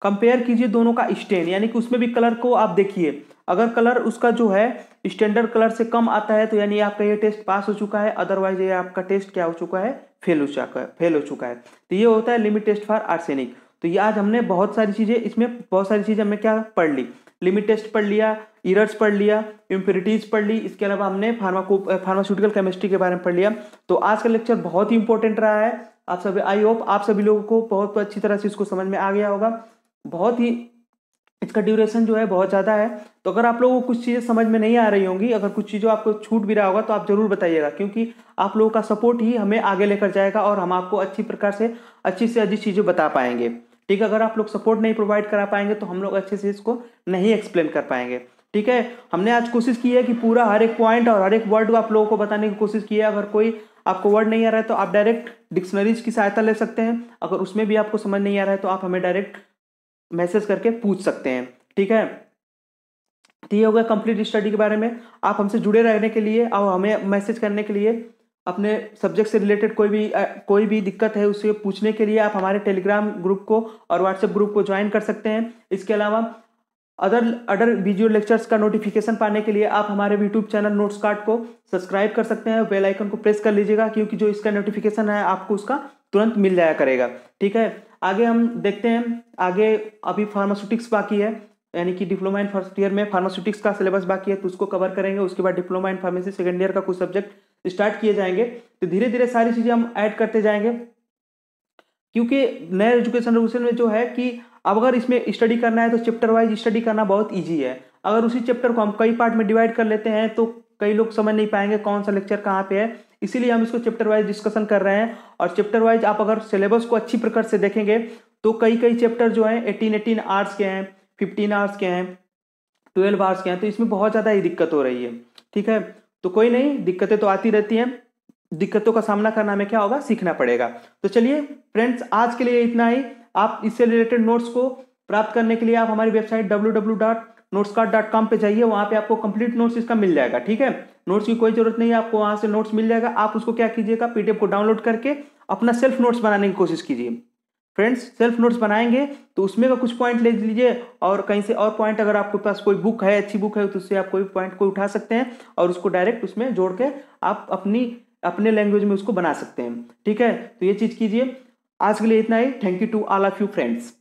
कंपेयर कीजिए दोनों का स्टेन यानी कि उसमें भी कलर को आप देखिए अगर कलर उसका जो है स्टैंडर्ड कलर से कम आता है तो यानी आपका ये टेस्ट पास हो चुका है अदरवाइज ये आपका टेस्ट क्या हो चुका है फेल हो चुका है फेल हो चुका है तो ये होता है लिमिट टेस्ट फॉर आर्सेनिक तो ये आज हमने बहुत सारी चीज़ें इसमें बहुत सारी चीज़ें हमने क्या पढ़ ली लिमिट टेस्ट पढ़ लिया इरर्स पढ़ लिया इम्प्योरिटीज पढ़ ली इसके अलावा हमने फार्माको फार्मास्यूटिकल केमिस्ट्री के बारे में पढ़ लिया तो आज का लेक्चर बहुत ही इंपॉर्टेंट रहा है आप सभी आई होप आप सभी लोगों को बहुत अच्छी तरह से इसको समझ में आ गया होगा बहुत ही इसका ड्यूरेशन जो है बहुत ज़्यादा है तो अगर आप लोगों को कुछ चीज़ें समझ में नहीं आ रही होंगी अगर कुछ चीज़ों आपको छूट भी रहा होगा तो आप ज़रूर बताइएगा क्योंकि आप लोगों का सपोर्ट ही हमें आगे लेकर जाएगा और हम आपको अच्छी प्रकार से अच्छी से अच्छी चीज़ें बता पाएंगे ठीक है अगर आप लोग सपोर्ट नहीं प्रोवाइड करा पाएंगे तो हम लोग अच्छे से इसको नहीं एक्सप्लेन कर पाएंगे ठीक है हमने आज कोशिश की है कि पूरा हर एक पॉइंट और हर एक वर्ड को आप लोगों को बताने की कोशिश की है अगर कोई आपको वर्ड नहीं आ रहा है तो आप डायरेक्ट डिक्शनरीज की सहायता ले सकते हैं अगर उसमें भी आपको समझ नहीं आ रहा है तो आप हमें डायरेक्ट मैसेज करके पूछ सकते हैं ठीक है तो ये हो गया कंप्लीट स्टडी के बारे में आप हमसे जुड़े रहने के लिए और हमें मैसेज करने के लिए अपने सब्जेक्ट से रिलेटेड कोई भी कोई भी दिक्कत है उसे पूछने के लिए आप हमारे टेलीग्राम ग्रुप को और व्हाट्सएप ग्रुप को ज्वाइन कर सकते हैं इसके अलावा अदर अदर वीडियो लेक्चर्स का नोटिफिकेशन पाने के लिए आप हमारे यूट्यूब चैनल नोट्स कार्ड को सब्सक्राइब कर सकते हैं बेल आइकन को प्रेस कर लीजिएगा क्योंकि जो इसका नोटिफिकेशन है आपको उसका तुरंत मिल जाया करेगा ठीक है आगे हम देखते हैं आगे अभी फार्मास्यूटिक्स बाकी है यानी कि डिप्लोमा इन फर्स्ट ईयर में फार्मास्यूटिक्स का सिलेबस बाकी है तो उसको कवर करेंगे उसके बाद diploma in pharmacy second year का कुछ सब्जेक्ट स्टार्ट किए जाएंगे तो धीरे धीरे सारी चीज़ें हम ऐड करते जाएंगे क्योंकि नए एजुकेशन रेवोल्यूशन में जो है कि अब अगर इसमें स्टडी करना है तो चैप्टर वाइज स्टडी करना बहुत ईजी है अगर उसी चैप्टर को हम कई पार्ट में डिवाइड कर लेते हैं तो कई लोग समझ नहीं पाएंगे कौन सा लेक्चर कहाँ पे है इसीलिए हम इसको चैप्टर वाइज डिस्कशन कर रहे हैं और चैप्टर वाइज आप अगर सिलेबस को अच्छी प्रकार से देखेंगे तो कई कई चैप्टर जो हैं एटीन एटीन आवर्स के हैं फिफ्टीन आवर्स के हैं ट्वेल्व आवर्स के हैं तो इसमें बहुत ज़्यादा ही दिक्कत हो रही है ठीक है तो कोई नहीं दिक्कतें तो आती रहती हैं दिक्कतों का सामना करना हमें क्या होगा सीखना पड़ेगा तो चलिए फ्रेंड्स आज के लिए इतना ही आप इससे रिलेटेड नोट्स को प्राप्त करने के लिए आप हमारी website W W dot Notes card dot com पर जाइए वहाँ पे आपको कंप्लीट नोट्स इसका मिल जाएगा ठीक है नोट्स की कोई जरूरत नहीं है आपको वहाँ से नोट्स मिल जाएगा आप उसको क्या कीजिएगा पीडीएफ को डाउनलोड करके अपना सेल्फ नोट्स बनाने की कोशिश कीजिए फ्रेंड्स सेल्फ नोट्स बनाएंगे तो उसमें का कुछ पॉइंट ले लीजिए और कहीं से और पॉइंट अगर आपके पास कोई बुक है अच्छी बुक है तो उससे आप कोई पॉइंट को उठा सकते हैं और उसको डायरेक्ट उसमें जोड़ के आप अपनी अपने लैंग्वेज में उसको बना सकते हैं ठीक है तो ये चीज़ कीजिए आज के लिए इतना ही thank you to all of you friends